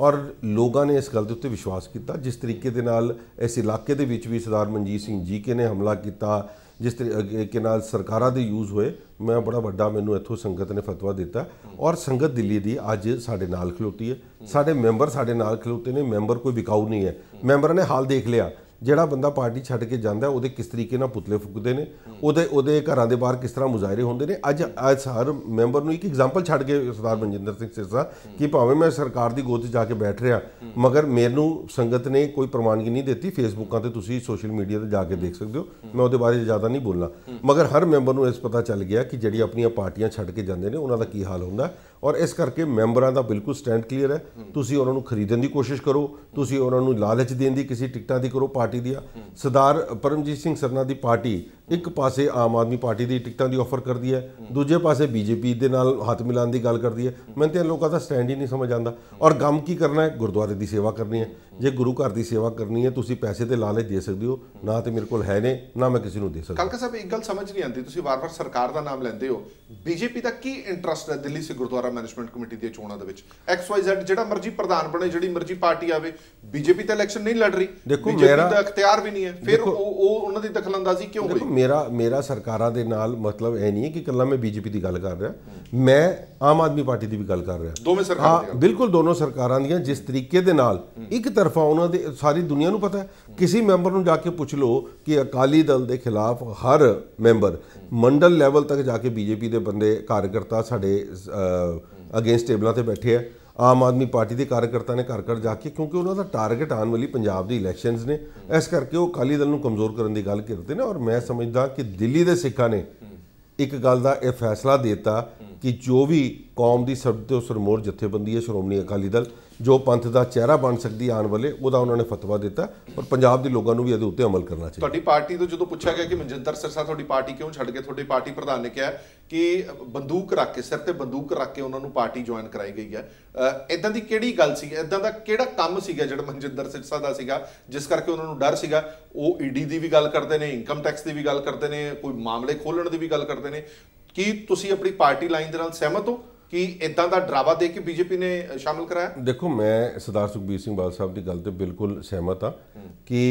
ਔਰ ਲੋਕਾਂ ਨੇ ਇਸ ਗੱਲ ਦੇ ਉੱਤੇ ਵਿਸ਼ਵਾਸ ਕੀਤਾ ਜਿਸ ਤਰੀਕੇ ਦੇ ਨਾਲ ਇਸ ਇਲਾਕੇ ਦੇ ਵਿੱਚ ਵੀ ਸਰਦਾਰ ਮਨਜੀਤ ਸਿੰਘ ਜੀ ਕੇ ਨੇ ਹਮਲਾ ਕੀਤਾ ਜਿਸ ਤਰੀਕੇ ਨਾਲ ਸਰਕਾਰਾਂ ਦੇ ਯੂਜ਼ ਹੋਏ ਮੈਂ ਬੜਾ ਵੱਡਾ ਮੈਨੂੰ ਇੱਥੋਂ ਸੰਗਤ ਨੇ ਫਤਵਾ ਦਿੱਤਾ ਔਰ ਸੰਗਤ ਦਿੱਲੀ ਦੀ ਅੱਜ ਸਾਡੇ ਨਾਲ ਖਲੋਤੀ ਹੈ ਸਾਡੇ ਮੈਂਬਰ ਸਾਡੇ ਨਾਲ ਖਲੋਤੇ ਨੇ ਮੈਂਬਰ ਕੋਈ ਵਿਕਾਉ ਨਹੀਂ ਹੈ ਮੈਂਬਰ ਨੇ ਹਾਲ ਦੇਖ ਲਿਆ ਜਿਹੜਾ ਬੰਦਾ ਪਾਰਟੀ ਛੱਡ ਕੇ ਜਾਂਦਾ ਉਹਦੇ ਕਿਸ ਤਰੀਕੇ ਨਾਲ ਪੁਤਲੇ ਫੁੱਕਦੇ ਨੇ ਉਹਦੇ ਉਹਦੇ ਘਰਾਂ ਦੇ ਬਾਹਰ ਕਿਸ ਤਰ੍ਹਾਂ ਮੁਜ਼ਾਹਰੇ ਹੁੰਦੇ ਨੇ ਅੱਜ ਅੱਜ ਹਰ ਮੈਂਬਰ ਨੂੰ ਇੱਕ ਐਗਜ਼ਾਮਪਲ ਛੱਡ ਕੇ ਸਰਦਾਰ ਮਨਜਿੰਦਰ ਸਿੰਘ ਸਿਰਸਾ ਕਿ ਭਾਵੇਂ ਮੈਂ ਸਰਕਾਰ ਦੀ ਗੋਦ 'ਚ ਜਾ ਕੇ ਬੈਠ ਰਿਹਾ ਮਗਰ ਮੈਨੂੰ ਸੰਗਤ ਨੇ ਕੋਈ ਪ੍ਰਮਾਣਗੀ ਨਹੀਂ ਦਿੱਤੀ ਫੇਸਬੁੱਕਾਂ ਤੇ ਤੁਸੀਂ ਸੋਸ਼ਲ ਮੀਡੀਆ ਤੇ ਜਾ ਕੇ ਦੇਖ ਸਕਦੇ ਹੋ ਮੈਂ ਉਹਦੇ ਬਾਰੇ ਜ਼ਿਆਦਾ ਨਹੀਂ ਬੋਲਣਾ ਮਗਰ ਹਰ ਮੈਂਬਰ ਨੂੰ ਇਸ ਪਤਾ ਚੱਲ ਗਿਆ ਕਿ ਜਿਹੜੀ ਆਪਣੀਆਂ ਪਾਰਟੀਆਂ ਛੱਡ ਕੇ ਜਾਂਦੇ ਨੇ ਉਹਨਾਂ ਦਾ ਕੀ ਹਾਲ ਹੁੰਦਾ ਔਰ ਇਸ ਕਰਕੇ ਮੈਂਬਰਾਂ ਦਾ ਬਿਲਕੁਲ ਸਟੈਂਡ ਕਲੀਅਰ ਹੈ ਤੁਸੀਂ ਉਹਨਾਂ ਨੂੰ ਖਰੀਦਣ ਦੀ ਕੋਸ਼ਿਸ਼ ਕਰੋ ਤੁਸੀਂ ਉਹਨਾਂ ਨੂੰ ਲਾਲਚ ਦੇਣ ਦੀ ਕਿਸੇ ਟਿਕਟਾਂ ਦੀ ਕਰੋ ਪਾਰਟੀ ਦੀ ਸਰਦਾਰ ਪਰਮਜੀਤ ਸਿੰਘ ਸਰਨਾ ਦੀ ਪਾਰਟੀ ਇੱਕ ਪਾਸੇ ਆਮ ਆਦਮੀ ਪਾਰਟੀ ਦੀ ਟਿਕਟਾਂ ਦੀ ਆਫਰ ਕਰਦੀ ਹੈ ਦੂਜੇ ਪਾਸੇ ਬੀਜੇਪੀ ਦੇ ਨਾਲ ਹੱਥ ਮਿਲਾਉਣ ਦੀ ਗੱਲ ਕਰਦੀ ਹੈ ਮੈਨੂੰ ਤੇ ਲੋਕਾਂ ਦਾ ਸਟੈਂਡ ਹੀ ਨਹੀਂ ਸਮਝ ਆਉਂਦਾ ਔਰ ਗਮ ਕੀ ਕਰਨਾ ਹੈ ਗੁਰਦੁਆਰੇ ਦੀ ਸੇਵਾ ਕਰਨੀ ਹੈ ਜੇ ਗੁਰੂ ਘਰ ਦੀ ਸੇਵਾ ਕਰਨੀ ਹੈ ਤੁਸੀਂ ਪੈਸੇ ਤੇ ਲਾਲਚ ਦੇ ਸਕਦੇ ਹੋ ਨਾ ਤੇ ਮੇਰੇ ਕੋਲ ਹੈ ਨੇ ਨਾ ਮੈਂ ਕਿਸੇ ਨੂੰ ਦੇ ਸਕਦਾ ਕਲਕਾ ਸਾਹਿਬ ਇੱਕ ਗੱਲ ਸਮਝ ਨਹੀਂ ਆਉਂਦੀ ਤੁਸੀਂ ਵਾਰ-ਵਾਰ ਸਰਕਾਰ ਦਾ ਨਾਮ ਲੈਂਦੇ ਹੋ ਬੀਜੇਪੀ ਦਾ ਕੀ ਇੰਟਰਸਟ ਹੈ ਦਿੱਲੀ ਸੇ ਗੁਰਦੁਆਰਾ ਮੈਨੇਜਮੈਂਟ ਕਮੇਟੀ ਦੀਆਂ ਚੋਣਾਂ ਦੇ ਵਿੱਚ ਐਕਸ ਵਾਈ ਜ਼ੈਡ ਜਿਹੜਾ ਮਰਜ਼ੀ ਪ੍ਰਧਾਨ ਬਣੇ ਜਿਹੜੀ ਮਰਜ਼ੀ ਪਾਰਟੀ ਆਵੇ ਬੀਜੇਪੀ ਤਾਂ ਇਲੈਕਸ਼ਨ ਨਹੀਂ ਲੜ ਰਹੀ ਦੇਖੋ ਮੇਰਾ ਤਾਂ ਅਖਤਿਆਰ ਵੀ ਨਹੀਂ ਹੈ ਫਿਰ ਉਹ ਉਹ ਉਹਨਾਂ ਦੀ ਦਖਲਅੰਦਾਜ਼ੀ ਕਿਉਂ ਹੋਈ ਦੇਖੋ ਮੇਰਾ ਮੇਰਾ ਸਰਕਾਰਾਂ ਦੇ ਨਾਲ ਮਤਲਬ ਇਹ ਨਹੀਂ ਹੈ ਕਿ ਕੱਲਾ ਮੈਂ ਬੀਜੇਪੀ ਦੀ ਗੱਲ ਕਰ ਰਿਹਾ ਮੈਂ ਆਮ ਆਦਮੀ ਪਾਰਟੀ ਦੀ ਵੀ ਗੱਲ ਕਰ ਰਿਹਾ ਦੋਵੇਂ ਸਰਕਾਰਾਂ ਹਾਂ ਬਿਲਕੁਲ ਦੋਨੋਂ ਸਰਕਾਰਾਂ ਦੀਆਂ ਜਿਸ ਤਰੀਕੇ ਦੇ ਨਾਲ ਇੱਕ ਤਰਫਾ ਉਹਨਾਂ ਦੇ ਸਾਰੀ ਦੁਨੀਆ ਨੂੰ ਪਤਾ ਹੈ ਕਿਸੇ ਮੈਂਬਰ ਨੂੰ ਜਾ ਕੇ ਪੁੱਛ ਲਓ ਕਿ ਅਕਾਲੀ ਦਲ ਦੇ ਖਿਲਾਫ ਹਰ ਮੈਂਬਰ ਮੰਡਲ ਲੈਵਲ ਤੱਕ ਜਾ ਕੇ ਬੀਜੇਪੀ ਦੇ ਬੰਦੇ ਕਾਰਜਕਰਤਾ ਸਾਡੇ ਅਗੇਂਸਟ ਟੇਬਲਾਂ ਤੇ ਬੈਠੇ ਆ ਆਮ ਆਦਮੀ ਪਾਰਟੀ ਦੇ ਕਾਰਜਕਰਤਾ ਨੇ ਘਰ ਘਰ ਜਾ ਕੇ ਕਿਉਂਕਿ ਉਹਨਾਂ ਦਾ ਟਾਰਗੇਟ ਆਉਣ ਵਾਲੀ ਪੰਜਾਬ ਦੀ ਇਲੈਕਸ਼ਨਸ ਨੇ ਇਸ ਕਰਕੇ ਉਹ ਅਕਾਲੀ ਦਲ ਨੂੰ ਕਮਜ਼ੋਰ ਕਰਨ ਦੀ ਗੱਲ ਕਰਦੇ ਨੇ ਔਰ ਮੈਂ ਸਮਝਦਾ ਕਿ ਦਿੱਲੀ ਦੇ ਸਿੱਖਾਂ ਨੇ ਇੱਕ ਗੱਲ ਦਾ ਇਹ ਫੈਸਲਾ ਦਿੱਤਾ ਕਿ ਜੋ ਵੀ ਕੌਮ ਦੀ ਸਰਦ ਤੇ ਸਰਮੋਰ ਜਥੇਬੰਦੀ ਹੈ ਸ਼੍ਰੋਮਣੀ ਅਕਾਲੀ ਦਲ ਜੋ ਪੰਥ ਦਾ ਚਿਹਰਾ ਬਣ ਸਕਦੀ ਆਣ ਵਾਲੇ ਉਹਦਾ ਉਹਨਾਂ ਨੇ ਫਤਵਾ ਦਿੱਤਾ ਔਰ ਪੰਜਾਬ ਦੇ ਲੋਕਾਂ ਨੂੰ ਵੀ ਇਹਦੇ ਉੱਤੇ ਅਮਲ ਕਰਨਾ ਚਾਹੀਦਾ ਤੁਹਾਡੀ ਪਾਰਟੀ ਤੋਂ ਜਦੋਂ ਪੁੱਛਿਆ ਗਿਆ ਕਿ ਮਨਜਿੰਦਰ ਸਿਰਸਾ ਤੁਹਾਡੀ ਪਾਰਟੀ ਕਿਉਂ ਛੱਡ ਕੇ ਤੁਹਾਡੀ ਪਾਰਟੀ ਪ੍ਰਧਾਨ ਨੇ ਕਿਹਾ ਕਿ ਬੰਦੂਕ ਰੱਖ ਕੇ ਸਿਰ ਤੇ ਬੰਦੂਕ ਰੱਖ ਕੇ ਉਹਨਾਂ ਨੂੰ ਪਾਰਟੀ ਜੁਆਇਨ ਕਰਾਈ ਗਈ ਹੈ ਇਦਾਂ ਦੀ ਕਿਹੜੀ ਗੱਲ ਸੀ ਇਦਾਂ ਦਾ ਕਿਹੜਾ ਕੰਮ ਸੀਗਾ ਜਿਹੜਾ ਮਨਜਿੰਦਰ ਸਿਰਸਾ ਦਾ ਸੀਗਾ ਜਿਸ ਕਰਕੇ ਉਹਨਾਂ ਨੂੰ ਡਰ ਸੀਗਾ ਉਹ ਈਡੀ ਦੀ ਵੀ ਗੱਲ ਕਰਦੇ ਨੇ ਇਨਕਮ ਟੈਕਸ ਦੀ ਵੀ ਗੱਲ ਕਰਦੇ ਨੇ ਕੋਈ ਮਾਮਲੇ ਖੋਲਣ ਦੀ ਵੀ ਗੱਲ ਕਰਦੇ ਨੇ ਕੀ ਤੁਸੀਂ ਆਪਣੀ ਪਾਰਟੀ ਲਾਈਨ ਦੇ ਨਾਲ ਸਹਿਮਤ ਹੋ ਕਿ ਇਦਾਂ ਦਾ ਡਰਾਵਾ ਦੇ ਕੇ ਬੀਜੇਪੀ ਨੇ ਸ਼ਾਮਿਲ ਕਰਾਇਆ ਦੇਖੋ ਮੈਂ ਸਰਦਾਰ ਸੁਖਬੀਰ ਸਿੰਘ ਬਾਦਲ ਸਾਹਿਬ ਦੀ ਗੱਲ ਤੇ ਬਿਲਕੁਲ ਸਹਿਮਤ ਆ ਕਿ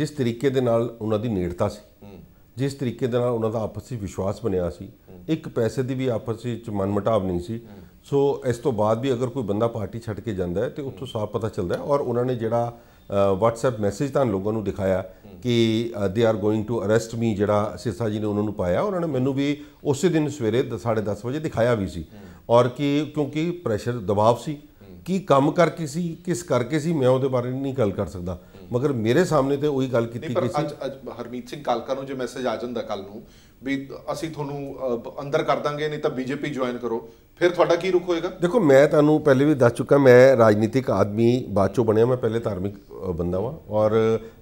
ਜਿਸ ਤਰੀਕੇ ਦੇ ਨਾਲ ਉਹਨਾਂ ਦੀ ਨੇੜਤਾ ਸੀ ਜਿਸ ਤਰੀਕੇ ਦੇ ਨਾਲ ਉਹਨਾਂ ਦਾ ਆਪਸ ਵਿੱਚ ਵਿਸ਼ਵਾਸ ਬਣਿਆ ਸੀ ਇੱਕ ਪੈਸੇ ਦੀ ਵੀ ਆਪਸ ਵਿੱਚ ਮਨਮਟਾਵ ਨਹੀਂ ਸੀ ਸੋ ਇਸ ਤੋਂ ਬਾਅਦ ਵੀ ਅਗਰ ਕੋਈ ਬੰਦਾ ਪਾਰਟੀ ਛੱਡ ਕੇ ਜਾਂਦਾ ਹੈ ਤੇ ਉੱਥੋਂ ਸਾਫ਼ ਪਤਾ ਚੱਲਦਾ ਹੈ ਔਰ ਉਹਨਾਂ ਨੇ ਜਿਹੜਾ WhatsApp ਮੈਸੇਜ ਤਾਂ ਲੋਕਾਂ ਨੂੰ ਦਿਖਾਇਆ ਕਿ they are going to arrest me ਜਿਹੜਾ ਸਿਰਸਾ ਜੀ ਨੇ ਉਹਨਾਂ ਨੂੰ ਪਾਇਆ ਉਹਨਾਂ ਨੇ ਮੈਨੂੰ ਵੀ ਉਸੇ ਦਿਨ ਸਵੇਰੇ 10:30 ਵਜੇ ਦਿਖਾਇਆ ਵੀ ਸੀ ਔਰ ਕਿ ਕਿਉਂਕਿ ਪ੍ਰੈਸ਼ਰ ਦਬਾਅ ਸੀ ਕੀ ਕੰਮ ਕਰਕੇ ਸੀ ਕਿਸ ਕਰਕੇ ਸੀ ਮੈਂ ਉਹਦੇ ਬਾਰੇ ਨਹੀਂ ਗੱਲ ਕਰ ਸਕਦਾ ਮਗਰ ਮੇਰੇ ਸਾਹਮਣੇ ਤੇ ਉਹੀ ਗੱਲ ਕੀਤੀ ਗਈ ਸੀ ਅੱਜ ਹਰਮੀਤ ਸਿੰਘ ਕਾਲਕਾ ਨੂੰ ਜੇ ਮੈਸੇਜ ਆ ਜਾਂਦਾ ਕੱਲ ਨੂੰ ਵੀ ਅਸੀਂ ਤੁਹਾਨੂੰ ਅੰਦਰ ਕਰ ਦਾਂਗੇ ਨਹੀਂ ਤਾਂ ਬੀਜੇਪੀ ਜੁਆਇਨ ਕਰੋ ਫਿਰ ਤੁਹਾਡਾ ਕੀ ਰੁਖ ਹੋਏਗਾ ਦੇਖੋ ਮੈਂ ਤੁਹਾਨੂੰ ਪਹਿਲੇ ਵੀ ਦੱਸ ਚੁੱਕਾ ਮੈਂ ਰਾਜਨੀਤਿਕ ਆਦਮੀ ਬਾਅਦ ਚੋਂ ਬਣਿਆ ਮੈਂ ਪਹਿਲੇ ਧਾਰਮਿਕ ਬੰਦਾ ਵਾਂ ਔਰ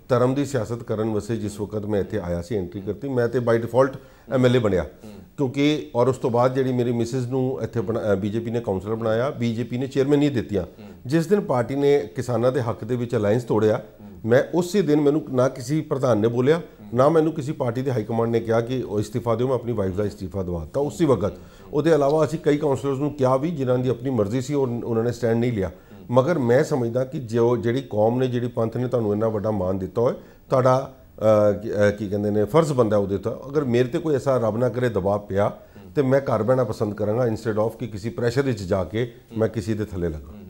ਧਰਮ ਦੀ ਸਿਆਸਤ ਕਰਨ ਵਸੇ ਜਿਸ ਵਕਤ ਮੈਂ ਇੱਥੇ ਆਇਆ ਸੀ ਐਂਟਰੀ ਕਰਤੀ ਮੈਂ ਤੇ ਬਾਈ ਡਿਫਾਲਟ ਐਮਐਲਏ ਬਣਿਆ ਕਿਉਂਕਿ ਔਰ ਉਸ ਤੋਂ ਬਾਅਦ ਜਿਹੜੀ ਮੇਰੀ ਮਿਸਿਸ ਨੂੰ ਇੱਥੇ ਬੀਜੇਪੀ ਨੇ ਕਾਉਂਸਲਰ ਬਣਾਇਆ ਬੀਜੇਪੀ ਨੇ ਚੇਅਰਮੈਨ ਨਹੀਂ ਦਿੱਤੀਆਂ ਜਿਸ ਦਿਨ ਪਾਰਟੀ ਨੇ ਕਿਸਾਨਾਂ ਦੇ ਹੱਕ ਦੇ ਵਿੱਚ ਅਲਾਈਅੰਸ ਤੋੜਿਆ ਮੈਂ ਉਸੇ ਦਿਨ ਮੈਨੂੰ ਨਾ ਕਿਸੇ ਪ੍ਰਧਾਨ ਨੇ ਬੋਲਿਆ ਨਾ ਮੈਨੂੰ ਕਿਸੇ ਪਾਰਟੀ ਦੇ ਹਾਈ ਕਮਾਂਡ ਨੇ ਕਿਹਾ ਕਿ ਉਹ ਇਸਤੀਫਾ ਦਿਓ ਮੈਂ ਆਪਣੀ ਵਾਈਫ ਦਾ ਇਸਤੀਫਾ ਦਵਾ ਉਸੇ ਵਕਤ ਉਹਦੇ ਇਲਾਵਾ ਅਸੀਂ ਕਈ ਕਾਉਂਸਲਰਸ ਨੂੰ ਕਿਹਾ ਵੀ ਜਿਨ੍ਹਾਂ ਦੀ ਆਪਣੀ ਮਰਜ਼ੀ ਸੀ ਉਹਨਾਂ ਨੇ ਸਟੈਂਡ ਨਹੀਂ ਲਿਆ ਮਗਰ ਮੈਂ ਸਮਝਦਾ ਕਿ ਜੋ ਜਿਹੜੀ ਕੌਮ ਨੇ ਜਿਹੜੀ ਪੰਥ ਨੇ ਤੁਹਾਨੂੰ ਇੰਨਾ ਵੱਡਾ ਮਾਣ ਦਿੱਤਾ ਹੋਏ ਤੁਹਾਡਾ ਕੀ ਕਹਿੰਦੇ ਨੇ ਫਰਜ਼ ਬੰਦਾ ਉਹਦੇ ਤੋਂ ਅਗਰ ਮੇਰੇ ਤੇ ਕੋਈ ਐਸਾ ਰੱਬ ਨਾ ਕਰੇ ਦਬਾਅ ਪਿਆ ਤੇ ਮੈਂ ਘਰ ਬਹਿਣਾ ਪਸੰਦ ਕਰਾਂਗਾ ਇਨਸਟੈਡ ਆਫ ਕਿ ਕਿਸੇ ਪ੍ਰੈਸ਼ਰ ਵਿੱਚ ਜਾ ਕੇ ਮੈਂ ਕਿਸੇ ਦੇ ਥੱਲੇ ਲੱਗਾਂ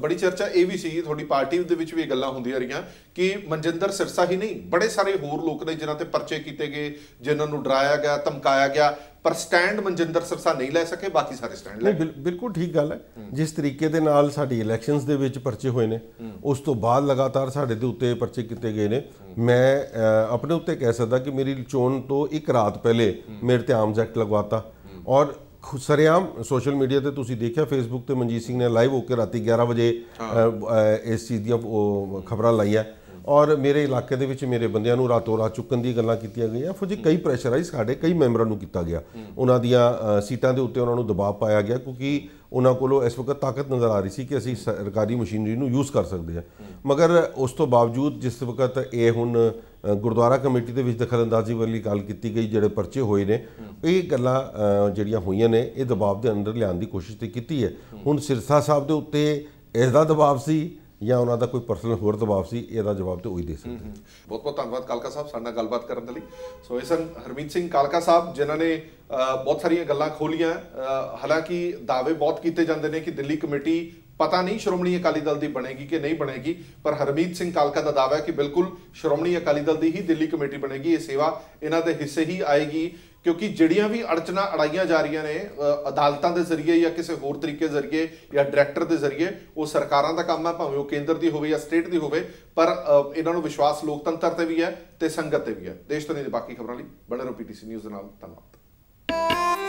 ਬੜੀ ਚਰਚਾ ਇਹ ਵੀ ਸੀ ਤੁਹਾਡੀ ਪਾਰਟੀ ਦੇ ਵਿੱਚ ਵੀ ਇਹ ਗੱਲਾਂ ਹੁੰਦੀਆਂ ਰਹੀਆਂ ਕਿ ਮਨਜਿੰਦਰ ਸਿਰਸਾ ਹੀ ਨਹੀਂ ਬੜੇ ਸਾਰੇ ਹੋਰ ਲੋਕ ਨੇ ਜਿਨ੍ਹਾਂ ਤੇ ਪਰਚੇ ਕੀਤੇ ਗਏ ਜਿਨ੍ਹਾਂ ਨੂੰ ਡਰਾਇਆ ਗਿਆ ਧਮਕਾਇਆ ਗਿਆ ਪਰ ਸਟੈਂਡ ਮਨਜਿੰਦਰ ਸਰਸਾ ਨਹੀਂ ਲੈ ਸਕੇ ਬਾਕੀ ਸਾਰੇ ਸਟੈਂਡ ਲੈ ਬਿਲਕੁਲ ਠੀਕ ਗੱਲ ਹੈ ਜਿਸ ਤਰੀਕੇ ਦੇ ਨਾਲ ਸਾਡੀ ਇਲੈਕਸ਼ਨਸ ਦੇ ਵਿੱਚ ਪਰਚੇ ਹੋਏ ਨੇ ਉਸ ਤੋਂ ਬਾਅਦ ਲਗਾਤਾਰ ਸਾਡੇ ਦੇ ਉੱਤੇ ਪਰਚੇ ਕੀਤੇ ਗਏ ਨੇ ਮੈਂ ਆਪਣੇ ਉੱਤੇ ਕਹਿ ਸਕਦਾ ਕਿ ਮੇਰੀ ਚੋਣ ਤੋਂ ਇੱਕ ਰਾਤ ਪਹਿਲੇ ਮੇਰੇ ਤੇ ਆਮ ਜੈਕਟ ਲਗਵਾਤਾ ਔਰ ਸਰੀਆਮ ਸੋਸ਼ਲ ਮੀਡੀਆ ਤੇ ਤੁਸੀਂ ਦੇਖਿਆ ਫੇਸਬੁੱਕ ਤੇ ਮਨਜੀਤ ਸਿੰਘ ਨੇ ਲਾਈਵ ਹੋ ਕੇ ਰਾਤੀ 11 ਵਜੇ ਇਸ ਚੀਜ਼ ਦੀ ਖਬਰਾਂ ਲਾਈਆਂ ਔਰ ਮੇਰੇ ਇਲਾਕੇ ਦੇ ਵਿੱਚ ਮੇਰੇ ਬੰਦਿਆਂ ਨੂੰ ਰਾਤੋਂ ਰਾਤ ਚੁੱਕਣ ਦੀ ਗੱਲਾਂ ਕੀਤੀਆਂ ਗਈਆਂ ਫਿਰ ਕਈ ਪ੍ਰੈਸ਼ਰਾਈਜ਼ ਸਾਡੇ ਕਈ ਮੈਂਬਰਾਂ ਨੂੰ ਕੀਤਾ ਗਿਆ ਉਹਨਾਂ ਦੀਆਂ ਸੀਟਾਂ ਦੇ ਉੱਤੇ ਉਹਨਾਂ ਨੂੰ ਦਬਾਅ ਪਾਇਆ ਗਿਆ ਕਿਉਂਕਿ ਉਹਨਾਂ ਕੋਲੋਂ ਇਸ ਵਕਤ ਤਾਕਤ ਨਜ਼ਰ ਆ ਰਹੀ ਸੀ ਕਿ ਅਸੀਂ ਸਰਕਾਰੀ ਮਸ਼ੀਨਰੀ ਨੂੰ ਯੂਜ਼ ਕਰ ਸਕਦੇ ਹਾਂ ਮਗਰ ਉਸ ਤੋਂ ਬਾਵਜੂਦ ਜਿਸ ਵਕਤ ਇਹ ਹੁਣ ਗੁਰਦੁਆਰਾ ਕਮੇਟੀ ਦੇ ਵਿੱਚ ਦਖਲਅੰਦਾਜ਼ੀ ਵਾਲੀ ਗੱਲ ਕੀਤੀ ਗਈ ਜਿਹੜੇ ਪਰਚੇ ਹੋਏ ਨੇ ਇਹ ਗੱਲਾਂ ਜਿਹੜੀਆਂ ਹੋਈਆਂ ਨੇ ਇਹ ਦਬਾਅ ਦੇ ਅੰਦਰ ਲਿਆਉਣ ਦੀ ਕੋਸ਼ਿਸ਼ ਤੇ ਕੀਤੀ ਹੈ ਹੁਣ ਸਿਰਸਾ ਸਾਹਿਬ ਦੇ ਉੱਤੇ ਇਸ ਦਾ ਦਬਾਅ ਸੀ ਜਾਂ ਉਹਨਾਂ ਦਾ ਕੋਈ ਪਰਸਨਲ ਹੋਰ ਦਬਾਅ ਸੀ ਇਹਦਾ ਜਵਾਬ ਤੇ ਉਹੀ ਦੇ ਸਕਦੇ ਬਹੁਤ ਬਹੁਤ ਧੰਨਵਾਦ ਕਾਲਕਾ ਸਾਹਿਬ ਸਾਡੇ ਨਾਲ ਗੱਲਬਾਤ ਕਰਨ ਦੇ ਲਈ ਸੋ ਇਸਨ ਹਰਮੀਤ ਸਿੰਘ ਕਾਲਕਾ ਸਾਹਿਬ ਜਿਨ੍ਹਾਂ ਨੇ ਬਹੁਤ ਸਾਰੀਆਂ ਗੱਲਾਂ ਖੋਲੀਆਂ ਹਾਲਾਂਕਿ ਦਾਅਵੇ ਬਹੁਤ ਕੀਤੇ ਜਾਂਦੇ ਨੇ ਕਿ ਦਿੱਲੀ ਕਮੇਟੀ ਪਤਾ ਨਹੀਂ ਸ਼੍ਰੋਮਣੀ ਅਕਾਲੀ ਦਲ ਦੀ ਬਣੇਗੀ ਕਿ ਨਹੀਂ ਬਣੇਗੀ ਪਰ ਹਰਮੀਤ ਸਿੰਘ ਕਾਲਕਾ ਦਾ ਦਾਅਵਾ ਹੈ ਕਿ ਬਿਲਕੁਲ ਸ਼੍ਰੋਮਣੀ ਅਕਾਲੀ ਦਲ ਦੀ ਹੀ ਦਿੱਲੀ ਕਮੇਟੀ ਬਣੇਗੀ ਇਹ ਸੇਵਾ ਇਹਨਾਂ ਦੇ ਹਿੱਸੇ ਹੀ ਆਏਗੀ ਕਿਉਂਕਿ ਜਿਹੜੀਆਂ ਵੀ ਅੜਚਨਾ ਅੜਾਈਆਂ ਜਾ ਰਹੀਆਂ ਨੇ ਅਦਾਲਤਾਂ ਦੇ ਜ਼ਰੀਏ ਜਾਂ ਕਿਸੇ ਹੋਰ ਤਰੀਕੇ ਜ਼ਰੀਏ ਜਾਂ ਡਾਇਰੈਕਟਰ ਦੇ ਜ਼ਰੀਏ ਉਹ ਸਰਕਾਰਾਂ ਦਾ ਕੰਮ ਹੈ ਭਾਵੇਂ ਉਹ ਕੇਂਦਰ ਦੀ ਹੋਵੇ ਜਾਂ ਸਟੇਟ ਦੀ ਹੋਵੇ ਪਰ ਇਹਨਾਂ ਨੂੰ ਵਿਸ਼ਵਾਸ ਲੋਕਤੰਤਰ ਤੇ ਵੀ ਹੈ ਤੇ ਸੰਗਤ ਤੇ ਵੀ ਹੈ ਦੇਸ਼ ਤੋਂ ਨਹੀਂ ਬਾਕੀ ਖਬਰਾਂ ਲਈ ਬਣੇ ਰਹੋ ਪੀਟੀਸੀ ਨਿਊਜ਼ ਨਾਲ ਧੰਨਵਾਦ